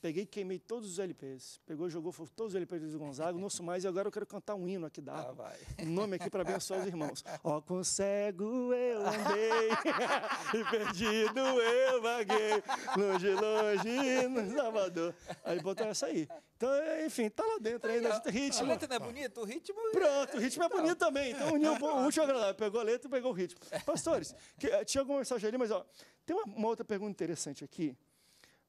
Peguei e queimei todos os LPs. Pegou jogou todos os LPs do Gonzaga. Não sou mais e agora eu quero cantar um hino aqui da ah, um nome aqui para abençoar os irmãos. Ó, com cego eu andei e perdido eu vaguei. Longe, longe, no Salvador. Aí botou essa aí. Então, enfim, tá lá dentro ainda. Né, a, ritmo. A letra não é bonita? O ritmo... É Pronto, o ritmo é então. bonito também. Então uniu o último é agradável. Pegou a letra e pegou o ritmo. Pastores, que, tinha alguma mensagem ali, mas ó, tem uma, uma outra pergunta interessante aqui.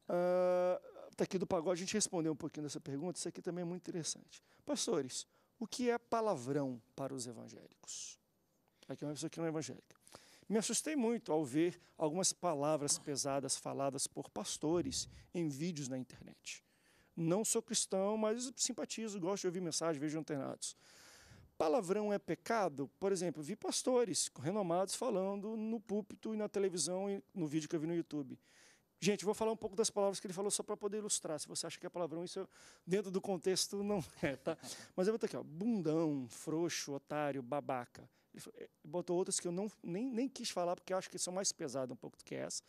Uh, aqui do pagode a gente respondeu um pouquinho dessa pergunta, isso aqui também é muito interessante. Pastores, o que é palavrão para os evangélicos? Aqui é uma pessoa que não é evangélica. Me assustei muito ao ver algumas palavras pesadas faladas por pastores em vídeos na internet. Não sou cristão, mas simpatizo, gosto de ouvir mensagens, vejo antenados. Palavrão é pecado? Por exemplo, vi pastores renomados falando no púlpito e na televisão e no vídeo que eu vi no YouTube. Gente, vou falar um pouco das palavras que ele falou só para poder ilustrar. Se você acha que é palavrão, isso dentro do contexto não é, tá? Mas eu vou botar aqui, ó, bundão, frouxo, otário, babaca. Ele eh, botou outras que eu não, nem, nem quis falar, porque acho que são mais pesadas um pouco do que essa.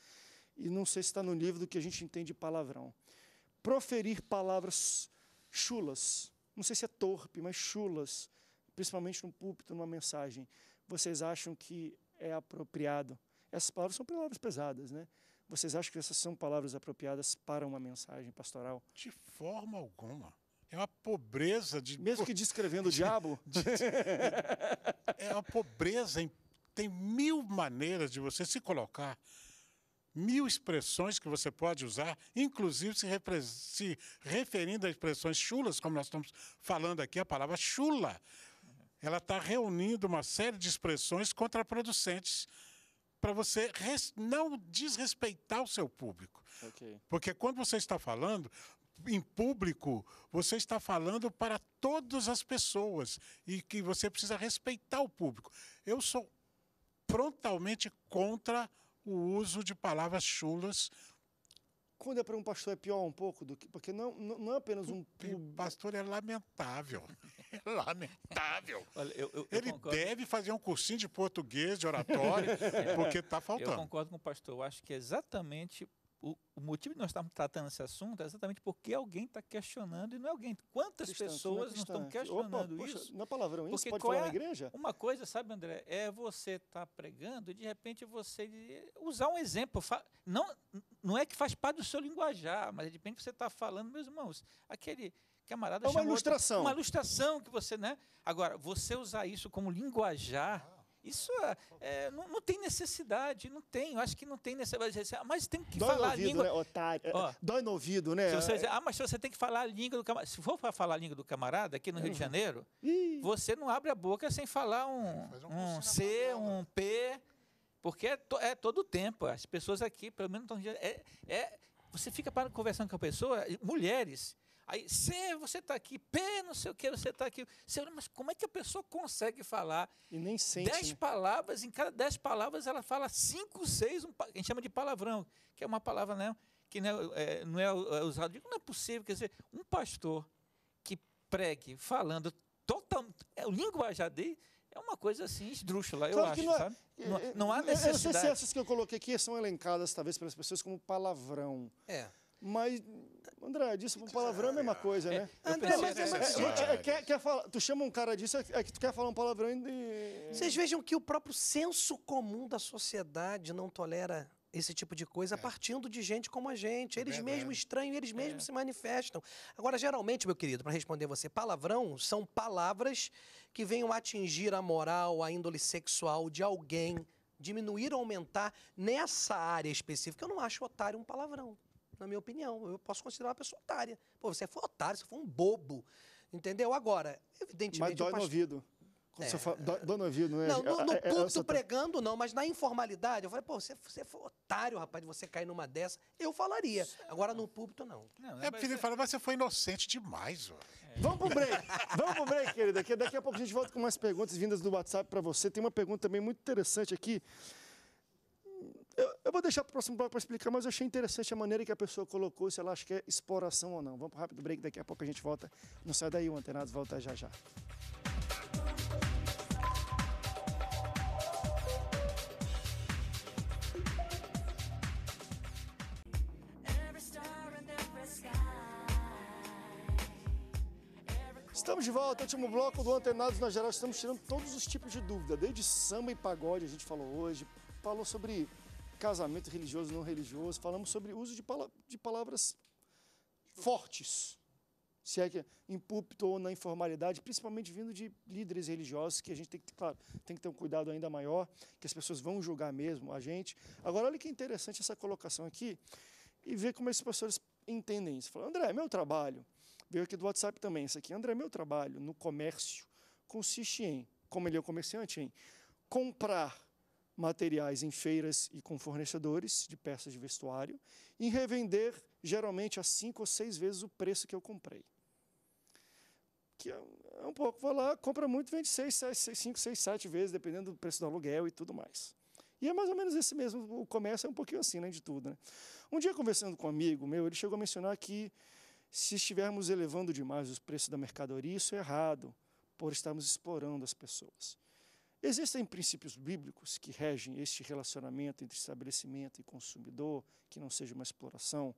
E não sei se está no livro do que a gente entende palavrão. Proferir palavras chulas. Não sei se é torpe, mas chulas. Principalmente no púlpito, numa mensagem. Vocês acham que é apropriado? Essas palavras são palavras pesadas, né? Vocês acham que essas são palavras apropriadas para uma mensagem pastoral? De forma alguma. É uma pobreza de. Mesmo que descrevendo o diabo? De, de, é uma pobreza. Tem mil maneiras de você se colocar, mil expressões que você pode usar, inclusive se, se referindo a expressões chulas, como nós estamos falando aqui, a palavra chula. Ela está reunindo uma série de expressões contraproducentes para você res, não desrespeitar o seu público. Okay. Porque quando você está falando, em público, você está falando para todas as pessoas e que você precisa respeitar o público. Eu sou frontalmente contra o uso de palavras chulas. Quando é para um pastor é pior um pouco do que porque não não, não é apenas um o pastor é lamentável. lamentável. Olha, eu, eu, Ele eu deve fazer um cursinho de português, de oratório, é, porque está faltando. Eu concordo com o pastor. Eu acho que é exatamente o, o, motivo de nós estarmos tratando esse assunto é exatamente porque alguém está questionando e não é alguém. Quantas cristã, é pessoas cristã. não estão questionando Opa, poxa, isso? na palavra palavrão isso? Porque pode falar é, na igreja? Uma coisa, sabe, André, é você estar tá pregando e de repente você usar um exemplo. Não, não é que faz parte do seu linguajar, mas de repente você está falando, meus irmãos, aquele camarada é uma ilustração. Outra, uma ilustração que você, né? Agora, você usar isso como linguajar, isso é, é, não, não, tem necessidade, não tem. Eu acho que não tem necessidade. Mas tem que Dói falar ouvido, a língua. Né, otário? É, Ó, Dói no ouvido, né? Se você dizer, ah, mas você tem que falar a língua do camarada. Se for para falar a língua do camarada aqui no Rio de uhum. Janeiro, Ih. você não abre a boca sem falar um, um, um C, um P. Porque é, to, é todo o tempo. As pessoas aqui, pelo menos, estão. É, é, você fica conversando com a pessoa, mulheres, Aí, C, você está aqui, P, não sei o que, você está aqui. Você, mas como é que a pessoa consegue falar? E nem sente. Dez né? palavras, em cada dez palavras ela fala cinco, seis, um, a gente chama de palavrão, que é uma palavra né, que não é, é não é, é usada. Não é possível, quer dizer, um pastor que pregue falando total, é, o linguajar dele é uma coisa assim, esdrúxula, claro eu acho. Não, é, não, não, há necessidade. Essas que eu coloquei aqui são elencadas, talvez, pelas pessoas como palavrão. É. Mas, André, disse um palavrão é a mesma coisa, né? É, André, mas é, assim, é, é, é, é, quer, quer falar, tu chama um cara disso, é que tu quer falar um palavrão e... Vocês vejam que o próprio senso comum da sociedade não tolera esse tipo de coisa é. partindo de gente como a gente. Eles é mesmos estranham, eles mesmos é. se manifestam. Agora, geralmente, meu querido, para responder você, palavrão são palavras que venham atingir a moral, a índole sexual de alguém, diminuir ou aumentar nessa área específica. Eu não acho otário um palavrão na minha opinião. Eu posso considerar uma pessoa otária. Pô, você é foi otário, você foi um bobo. Entendeu? Agora, evidentemente. Mas é. dói no ouvido. É. Né? Você fala, dói no ouvido, não é? Não, no, no púlpito é, é pregando, não, mas na informalidade, eu falei, pô, você, você foi otário, rapaz, de você cair numa dessa. Eu falaria. Agora no púlpito, não. não é porque ele fala, mas você foi inocente demais, ó. Vamos pro break. Vamos pro break, querido. Daqui, daqui a pouco a gente volta com mais perguntas vindas do WhatsApp para você. Tem uma pergunta também muito interessante aqui. Eu, eu vou deixar para o próximo bloco para explicar, mas eu achei interessante a maneira que a pessoa colocou, se ela acha que é exploração ou não. Vamos para rápido break, daqui a pouco a gente volta. Não sai daí, o Antenados volta já já. Estamos de volta, último bloco do Antenados na Geral. Estamos tirando todos os tipos de dúvida, desde samba e pagode, a gente falou hoje, falou sobre casamento religioso, não religioso, falamos sobre o uso de, pala de palavras fortes, se é que em púlpito ou na informalidade, principalmente vindo de líderes religiosos, que a gente tem que, ter, claro, tem que ter um cuidado ainda maior, que as pessoas vão julgar mesmo a gente. Agora, olha que interessante essa colocação aqui e ver como esses pastores entendem isso. André, é meu trabalho. Veio aqui do WhatsApp também isso aqui. André, é meu trabalho no comércio consiste em, como ele é o comerciante, em comprar materiais em feiras e com fornecedores de peças de vestuário e revender geralmente a cinco ou seis vezes o preço que eu comprei. Que é um é pouco, vou lá, compra muito, vende seis, seis, seis, cinco, seis, sete vezes, dependendo do preço do aluguel e tudo mais. E é mais ou menos esse mesmo, o comércio é um pouquinho assim, né, de tudo. Né? Um dia, conversando com um amigo meu, ele chegou a mencionar que se estivermos elevando demais os preços da mercadoria, isso é errado, por estarmos explorando as pessoas. Existem princípios bíblicos que regem este relacionamento entre estabelecimento e consumidor, que não seja uma exploração.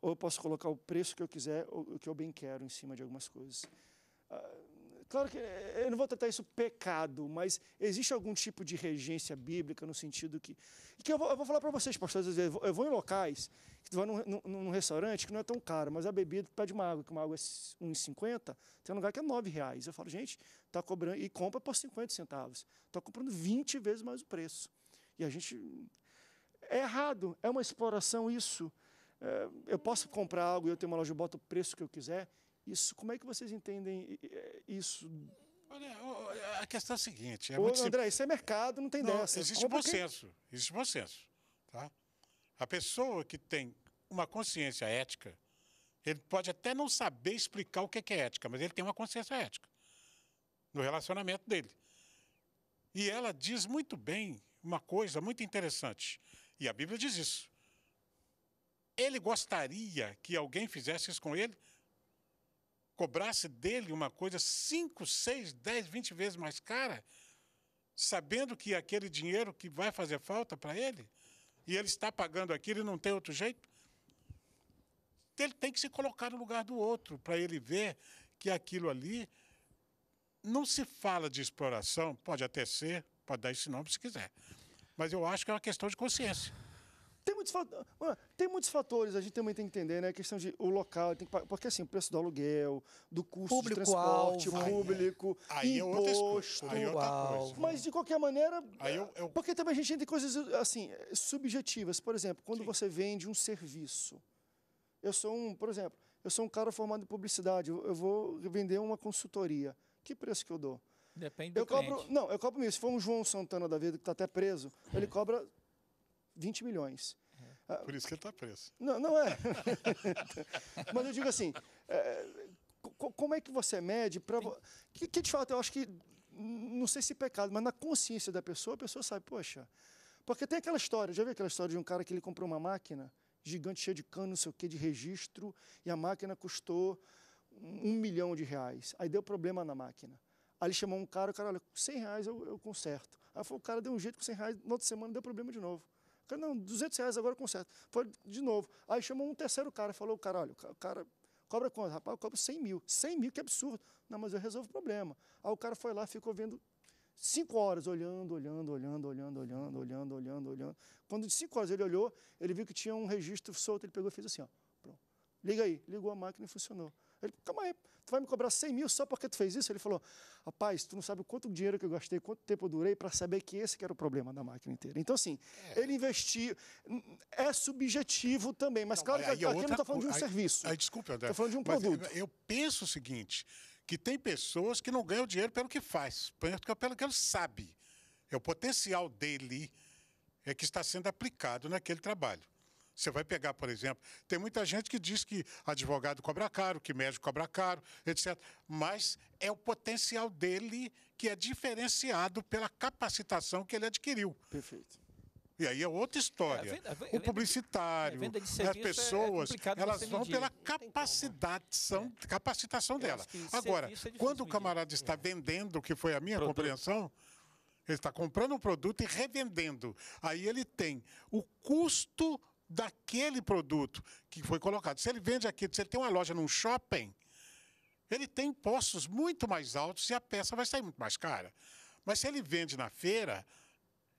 Ou eu posso colocar o preço que eu quiser, o que eu bem quero em cima de algumas coisas. Uh, Claro que eh, eu não vou tratar isso pecado, mas existe algum tipo de regência bíblica no sentido que. que eu vou, eu vou falar para vocês, pastores, eu vou, eu vou em locais, que tu vai num, num, num, restaurante que não é tão caro, mas a bebida, tu pede uma água, que uma água é 1,50, tem um lugar que é 9 reais. Eu falo, gente, tá cobrando. E compra por 50 centavos. Está comprando 20 vezes mais o preço. E a gente. É errado, é uma exploração isso. É, eu posso comprar algo e eu tenho uma loja, eu boto o preço que eu quiser isso, como é que vocês entendem isso? Olha, a questão é a seguinte. É Ô, muito André, isso é mercado, não tem não, dessa. Existe Compra bom senso. Existe bom senso. Tá? A pessoa que tem uma consciência ética, ele pode até não saber explicar o é que é ética, mas ele tem uma consciência ética no relacionamento dele. E ela diz muito bem uma coisa muito interessante. E a Bíblia diz isso. Ele gostaria que alguém fizesse isso com ele? cobrasse dele uma coisa 5, 6, 10, 20 vezes mais cara, sabendo que aquele dinheiro que vai fazer falta para ele, e ele está pagando aquilo e não tem outro jeito, ele tem que se colocar no lugar do outro para ele ver que aquilo ali não se fala de exploração, pode até ser, pode dar esse nome se quiser. Mas eu acho que é uma questão de consciência muitos, tem muitos fatores, a gente também tem que entender, né? A questão de o local, tem que, porque assim, o preço do aluguel, do custo público, de transporte, alvo, né? público, aí, é imposto. É aí é coisa, Mas de qualquer maneira, eu, eu... porque também a gente tem coisas assim, subjetivas. Por exemplo, quando Sim. você vende um serviço. Eu sou um, por exemplo, eu sou um cara formado em publicidade, eu vou vender uma consultoria. Que preço que eu dou? Depende do eu cliente. Não, eu cobro mesmo. Se for um João Santana da vida que está até preso, ele cobra 20 milhões. Ah, Por isso que ele está preso. Não, não é. Mas eu digo assim, é, como é que você mede para... Que, que de fato, eu acho que, não sei se é pecado, mas na consciência da pessoa, a pessoa sabe, poxa... Porque tem aquela história, já viu aquela história de um cara que ele comprou uma máquina gigante, cheia de cano, não sei o quê, de registro, e a máquina custou um milhão de reais. Aí deu problema na máquina. Aí ele chamou um cara, o cara, olha, 100 reais eu, eu conserto. Aí falou, o cara deu um jeito com 100 reais, na outra semana deu problema de novo. Falei, não, 200 reais agora conserta. Foi de novo. Aí chamou um terceiro cara, falou, o cara, olha, o cara cobra quanto? Rapaz, eu cobro 100 mil. 100 mil, que absurdo. Não, mas eu resolvo o problema. Aí o cara foi lá, ficou vendo cinco horas, olhando, olhando, olhando, olhando, olhando, olhando, olhando, olhando. Quando de cinco horas ele olhou, ele viu que tinha um registro solto, ele pegou e fez assim, ó. Pronto. Liga aí. Ligou a máquina e funcionou. Ele, calma aí, tu vai me cobrar 100 mil só porque tu fez isso? Ele falou, rapaz, tu não sabe quanto dinheiro que eu gastei, quanto tempo eu durei para saber que esse que era o problema da máquina inteira. Então, assim, é. ele investiu, é subjetivo também, mas não, claro que é aqui outra, não está falando de um aí, serviço. Aí, desculpa, André. Estou falando de um produto. Eu, eu penso o seguinte, que tem pessoas que não ganham dinheiro pelo que faz, pelo que ele sabe. É o potencial dele é que está sendo aplicado naquele trabalho. Você vai pegar, por exemplo, tem muita gente que diz que advogado cobra caro, que médico cobra caro, etc. Mas é o potencial dele que é diferenciado pela capacitação que ele adquiriu. Perfeito. E aí é outra história. É, venda, venda, o é publicitário, é as pessoas, é elas vão medir. pela né? capacidade, são, é. capacitação Eu dela. Agora, quando o camarada está vendendo, que foi a minha Produto. compreensão, ele está comprando um produto e revendendo. Aí ele tem o custo daquele produto que foi colocado. Se ele vende aqui, se ele tem uma loja num shopping, ele tem impostos muito mais altos e a peça vai sair muito mais cara. Mas se ele vende na feira,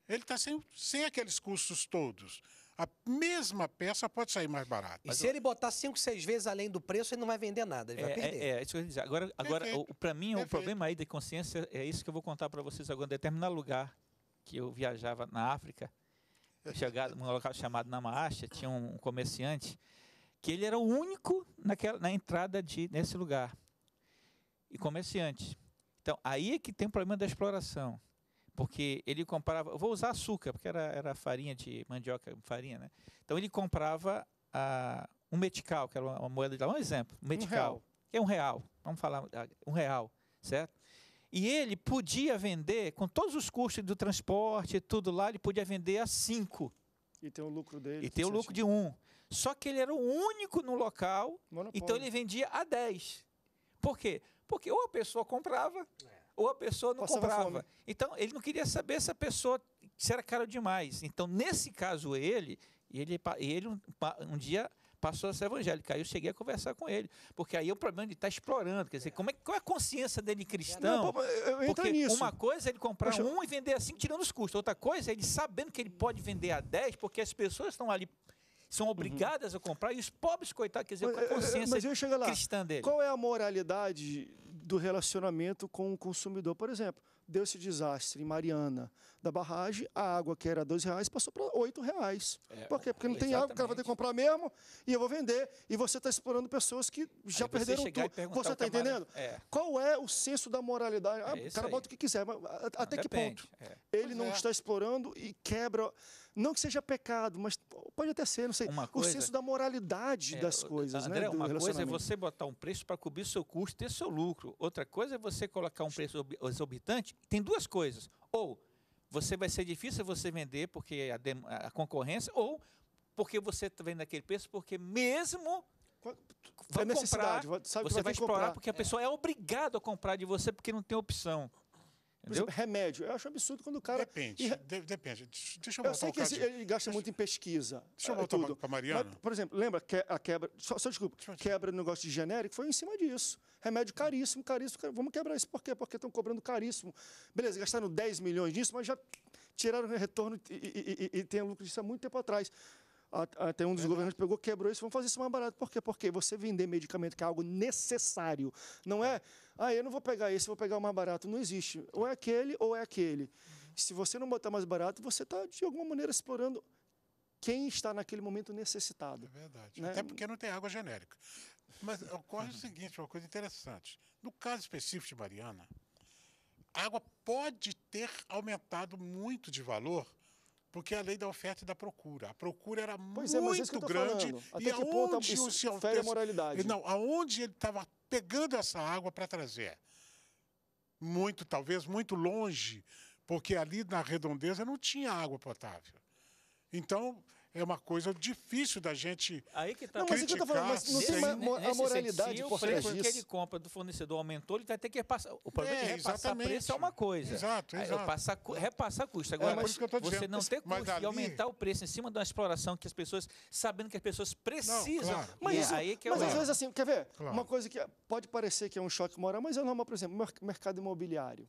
ele está sem, sem aqueles custos todos. A mesma peça pode sair mais barata. E se ele botar cinco, seis vezes além do preço, ele não vai vender nada, ele é, vai é, perder. É, é, isso que eu ia dizer. Agora, agora para mim, Perfeito. o problema aí da consciência é isso que eu vou contar para vocês agora. Em determinado lugar que eu viajava na África, chegado, num local chamado Na Marcha, tinha um comerciante que ele era o único naquela, na entrada de nesse lugar e comerciante. Então aí é que tem o problema da exploração, porque ele comprava, vou usar açúcar porque era, era farinha de mandioca, farinha, né? Então ele comprava a, ah, um metical, que era uma moeda de lá, um exemplo, um metical, um real. é um real, vamos falar ah, um real, certo? E ele podia vender, com todos os custos do transporte e tudo lá, ele podia vender a cinco. E ter o lucro dele. E ter o lucro de um. Só que ele era o único no local, Monopólio. então ele vendia a dez. Por quê? Porque ou a pessoa comprava, é. ou a pessoa não Passava comprava. Fome. Então, ele não queria saber se a pessoa se era caro demais. Então, nesse caso, ele, ele, ele um, um dia passou a ser evangélico. Aí eu cheguei a conversar com ele, porque aí é o problema de estar tá explorando. Quer dizer, é. como é, qual é a consciência dele cristão? Não, eu, porque nisso. uma coisa é ele comprar Poxa. um e vender assim tirando os custos. Outra coisa é ele sabendo que ele pode vender a dez, porque as pessoas estão ali são uhum. obrigadas uhum. a comprar, e os pobres, coitados, quer dizer, é mas, com é, a consciência cristã dele. Qual é a moralidade do relacionamento com o consumidor, por exemplo? deu esse desastre em Mariana da barragem, a água que era R$ reais passou para R$ reais. É, Por quê? Porque não tem água, o cara vai ter que comprar mesmo e eu vou vender. E você está explorando pessoas que já aí perderam tudo. Você está é entendendo? É. Qual é o senso da moralidade? Ah, é o cara aí. bota o que quiser, mas até não, ah, que depende. ponto? É. Ele pois não está explorando e quebra não que seja pecado, mas pode até ser, não sei. Uma coisa, o senso da moralidade é, das coisas, André, né? uma coisa é você botar um preço para cobrir seu custo ter seu lucro. Outra coisa é você colocar um preço exorbitante. Tem duas coisas. Ou você vai ser difícil você vender porque a, a concorrência, ou porque você está vendo aquele preço, porque mesmo vai é comprar, sabe você vai, vai explorar comprar. porque a é. pessoa é. é obrigada a comprar de você porque não tem opção. Por exemplo, remédio. Eu acho um absurdo quando o cara. Depende. E... depende. Deixa eu voltar Eu sei que esse, ele gasta muito em pesquisa. Deixa eu é, voltar para Mariana. Mas, por exemplo, lembra que a quebra. Só, só desculpa. quebra no negócio de genérico foi em cima disso. Remédio caríssimo, caríssimo. Vamos quebrar isso por quê? Porque estão cobrando caríssimo. Beleza, gastaram 10 milhões nisso, mas já tiraram retorno e, e, e, e tem lucro disso há muito tempo atrás até ah, ah, um dos governos é governantes pegou, quebrou isso, vamos fazer isso mais barato. Por quê? Porque você vender medicamento que é algo necessário, não é, ah, eu não vou pegar esse, vou pegar o mais barato. Não existe. Ou é aquele ou é aquele. Uhum. Se você não botar mais barato, você está, de alguma maneira, explorando quem está naquele momento necessitado. É verdade. Né? Até porque não tem água genérica. Mas ocorre o uhum. seguinte, uma coisa interessante. No caso específico de Mariana, a água pode ter aumentado muito de valor porque a lei da oferta e da procura. A procura era pois é, é muito é, grande. e aonde ponto isso o seu fere a moralidade? Não, aonde ele estava pegando essa água para trazer? Muito, talvez, muito longe, porque ali na redondeza não tinha água potável. Então, é uma coisa difícil da gente Aí que tá. Não, mas, criticar, é falando, mas não tem a moralidade sentido, por trás disso. que ele compra do fornecedor aumentou, ele vai ter que repassar. O problema é, é repassar exatamente. preço é uma coisa. Exato, exato. passar repassar custo. É, Agora, é, mas, você dizendo, não ter custo ali... e aumentar o preço em cima de uma exploração que as pessoas, sabendo que as pessoas precisam. Não, claro. Mas, é isso, aí que é mas às vezes assim, quer ver? Claro. Uma coisa que pode parecer que é um choque moral, mas é normal, por exemplo, mercado imobiliário.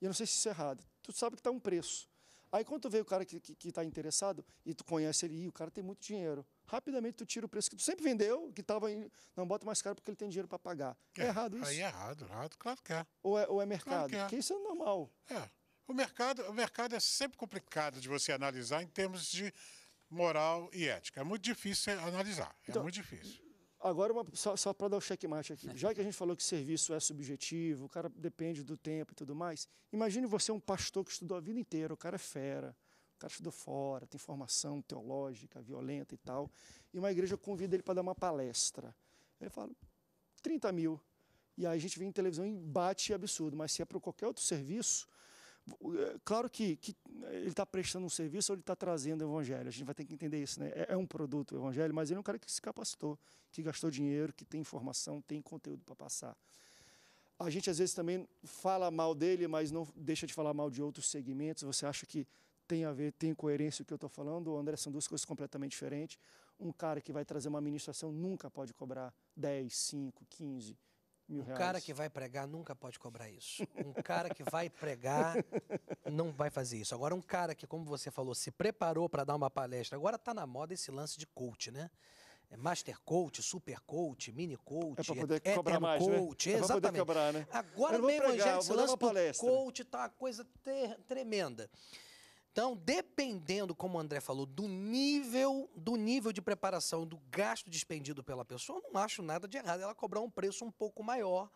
E eu não sei se isso é errado. Tu sabe que está um preço. Aí quando tu vê o cara que, que, que tá interessado e tu conhece ele, o cara tem muito dinheiro. Rapidamente tu tira o preço que tu sempre vendeu, que estava em. Não, bota mais caro porque ele tem dinheiro para pagar. É, é, errado isso. Aí é errado, errado, claro que é. Ou é, ou é mercado, claro que, é. isso é normal. É. O mercado, o mercado é sempre complicado de você analisar em termos de moral e ética. É muito difícil analisar. É então, é muito difícil. Agora, uma, só, só para dar o checkmate aqui. Já que a gente falou que serviço é subjetivo, o cara depende do tempo e tudo mais, imagine você um pastor que estudou a vida inteira, o cara é fera, o cara estudou fora, tem formação teológica, violenta e tal, e uma igreja convida ele para dar uma palestra. Ele fala, 30 mil. E aí a gente vê em televisão um bate absurdo, mas se é para qualquer outro serviço, é, claro que, que é, ele está prestando um serviço ou ele está trazendo o evangelho. A gente vai ter que entender isso, né? É, é, um produto o evangelho, mas ele é um cara que se capacitou, que gastou dinheiro, que tem informação, tem conteúdo para passar. A gente às vezes também fala mal dele, mas não deixa de falar mal de outros segmentos. Você acha que tem a ver, tem coerência o que eu estou falando? O André são duas coisas completamente diferentes. Um cara que vai trazer uma administração nunca pode cobrar 10, 5, 15 mil reais. cara que vai pregar nunca pode cobrar isso. Um cara que vai pregar não vai fazer isso. Agora, um cara que, como você falou, se preparou para dar uma palestra, agora está na moda esse lance de coach, né? É master coach, super coach, mini coach, é poder é cobrar mais, coach, né? é exatamente. Poder cobrar, né? Agora meio evangélico, lança lance palestra. coach tá uma coisa tremenda. Então, dependendo, como o André falou, do nível, do nível de preparação, do gasto despendido pela pessoa, não acho nada de errado ela cobrar um preço um pouco maior.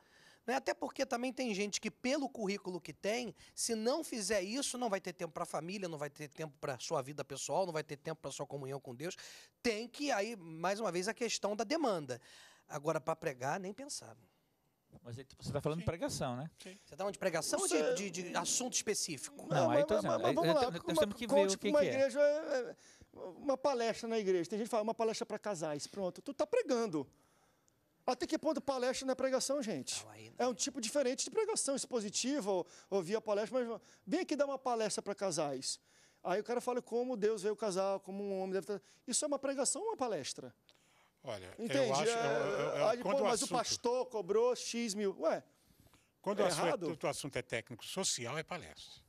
Né? Até porque também tem gente que, pelo currículo que tem, se não fizer isso, não vai ter tempo para a família, não vai ter tempo para sua vida pessoal, não vai ter tempo para sua comunhão com Deus. Tem que, aí, mais uma vez, a questão da demanda. Agora, para pregar, nem pensar. Mas aí você está falando Sim. de pregação, né? Sim. Você está falando de pregação ou de, de, de, assunto específico? Não, não aí estou dizendo. Mas, mas, lá. nós uma, temos que ver o que, uma que é. igreja, é, é. Uma palestra na igreja. Tem gente que fala, uma palestra para casais. Pronto, tu está pregando. Até que ponto palestra não é pregação, gente? Não, não é. um tipo diferente de pregação, expositiva, ou, ouvir a palestra, mas vem aqui dar uma palestra para casais. Aí o cara fala como Deus veio casal, como um homem deve... Isso é uma pregação ou uma palestra? Olha, entendi. eu acho... Eu, eu, eu, é, Aí, pô, mas assunto... o pastor cobrou X mil. Ué, Quando é o, Assunto, é o assunto é técnico social, é palestra.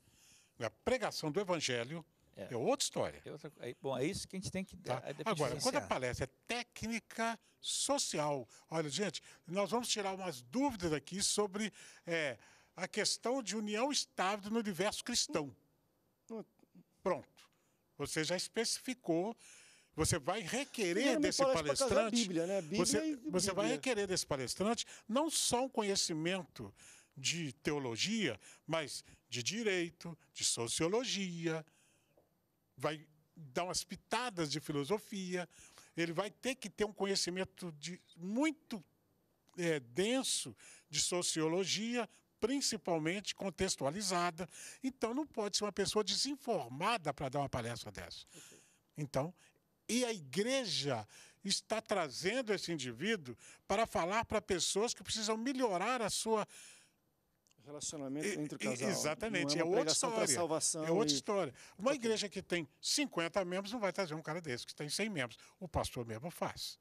A pregação do evangelho é, é outra história. É outra, é, bom, é isso que a gente tem que... Tá? É Agora, assim, quando a ah. palestra é técnica social... Olha, gente, nós vamos tirar umas dúvidas aqui sobre a questão de união estável no universo cristão. Pronto. Você já especificou você vai requerer desse palestrante. Bíblia, né? Bíblia você, é você vai requerer desse palestrante não só um conhecimento de teologia, mas de direito, de sociologia. Vai dar umas pitadas de filosofia. Ele vai ter que ter um conhecimento de, muito é, denso de sociologia, principalmente contextualizada. Então, não pode ser uma pessoa desinformada para dar uma palestra dessa. Então, e a igreja está trazendo esse indivíduo para falar para pessoas que precisam melhorar a sua relacionamento entre o casal. É exatamente, é, é, outra história. Salvação é outra e... história. Uma okay. igreja que tem 50 membros não vai trazer um cara desse, que tem 100 membros. O pastor mesmo faz.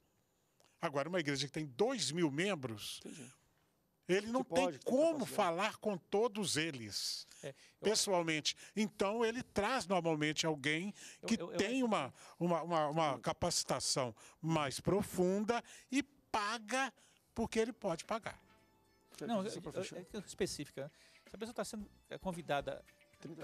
Agora, uma igreja que tem 2 mil membros, Entendi. Ele não tem como falar com todos eles é, eu... pessoalmente. Então, ele traz normalmente alguém que eu, eu, tem Uma, uma, uma, uma capacitação mais profunda e paga porque ele pode pagar. Não, é, é, é, específica. Né? Se a pessoa está sendo é, convidada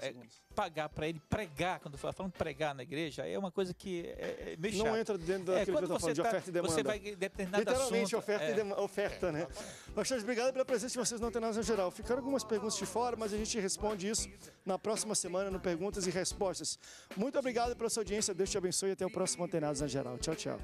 é, pagar para ele pregar, quando fala falando pregar na igreja, é uma coisa que é, é meio Não entra dentro daquilo é, que eu está falando, de tá- oferta e demanda. Você vai determinar Literalmente, assunto, oferta, é. e demanda, oferta né? Pastores, obrigado pela presença de vocês no nas em Geral. Ficaram algumas perguntas de fora, mas a gente responde isso na próxima semana no Perguntas e Respostas. Muito obrigado pela sua audiência, Deus te abençoe e até o próximo Antenados em Geral. Tchau, tchau.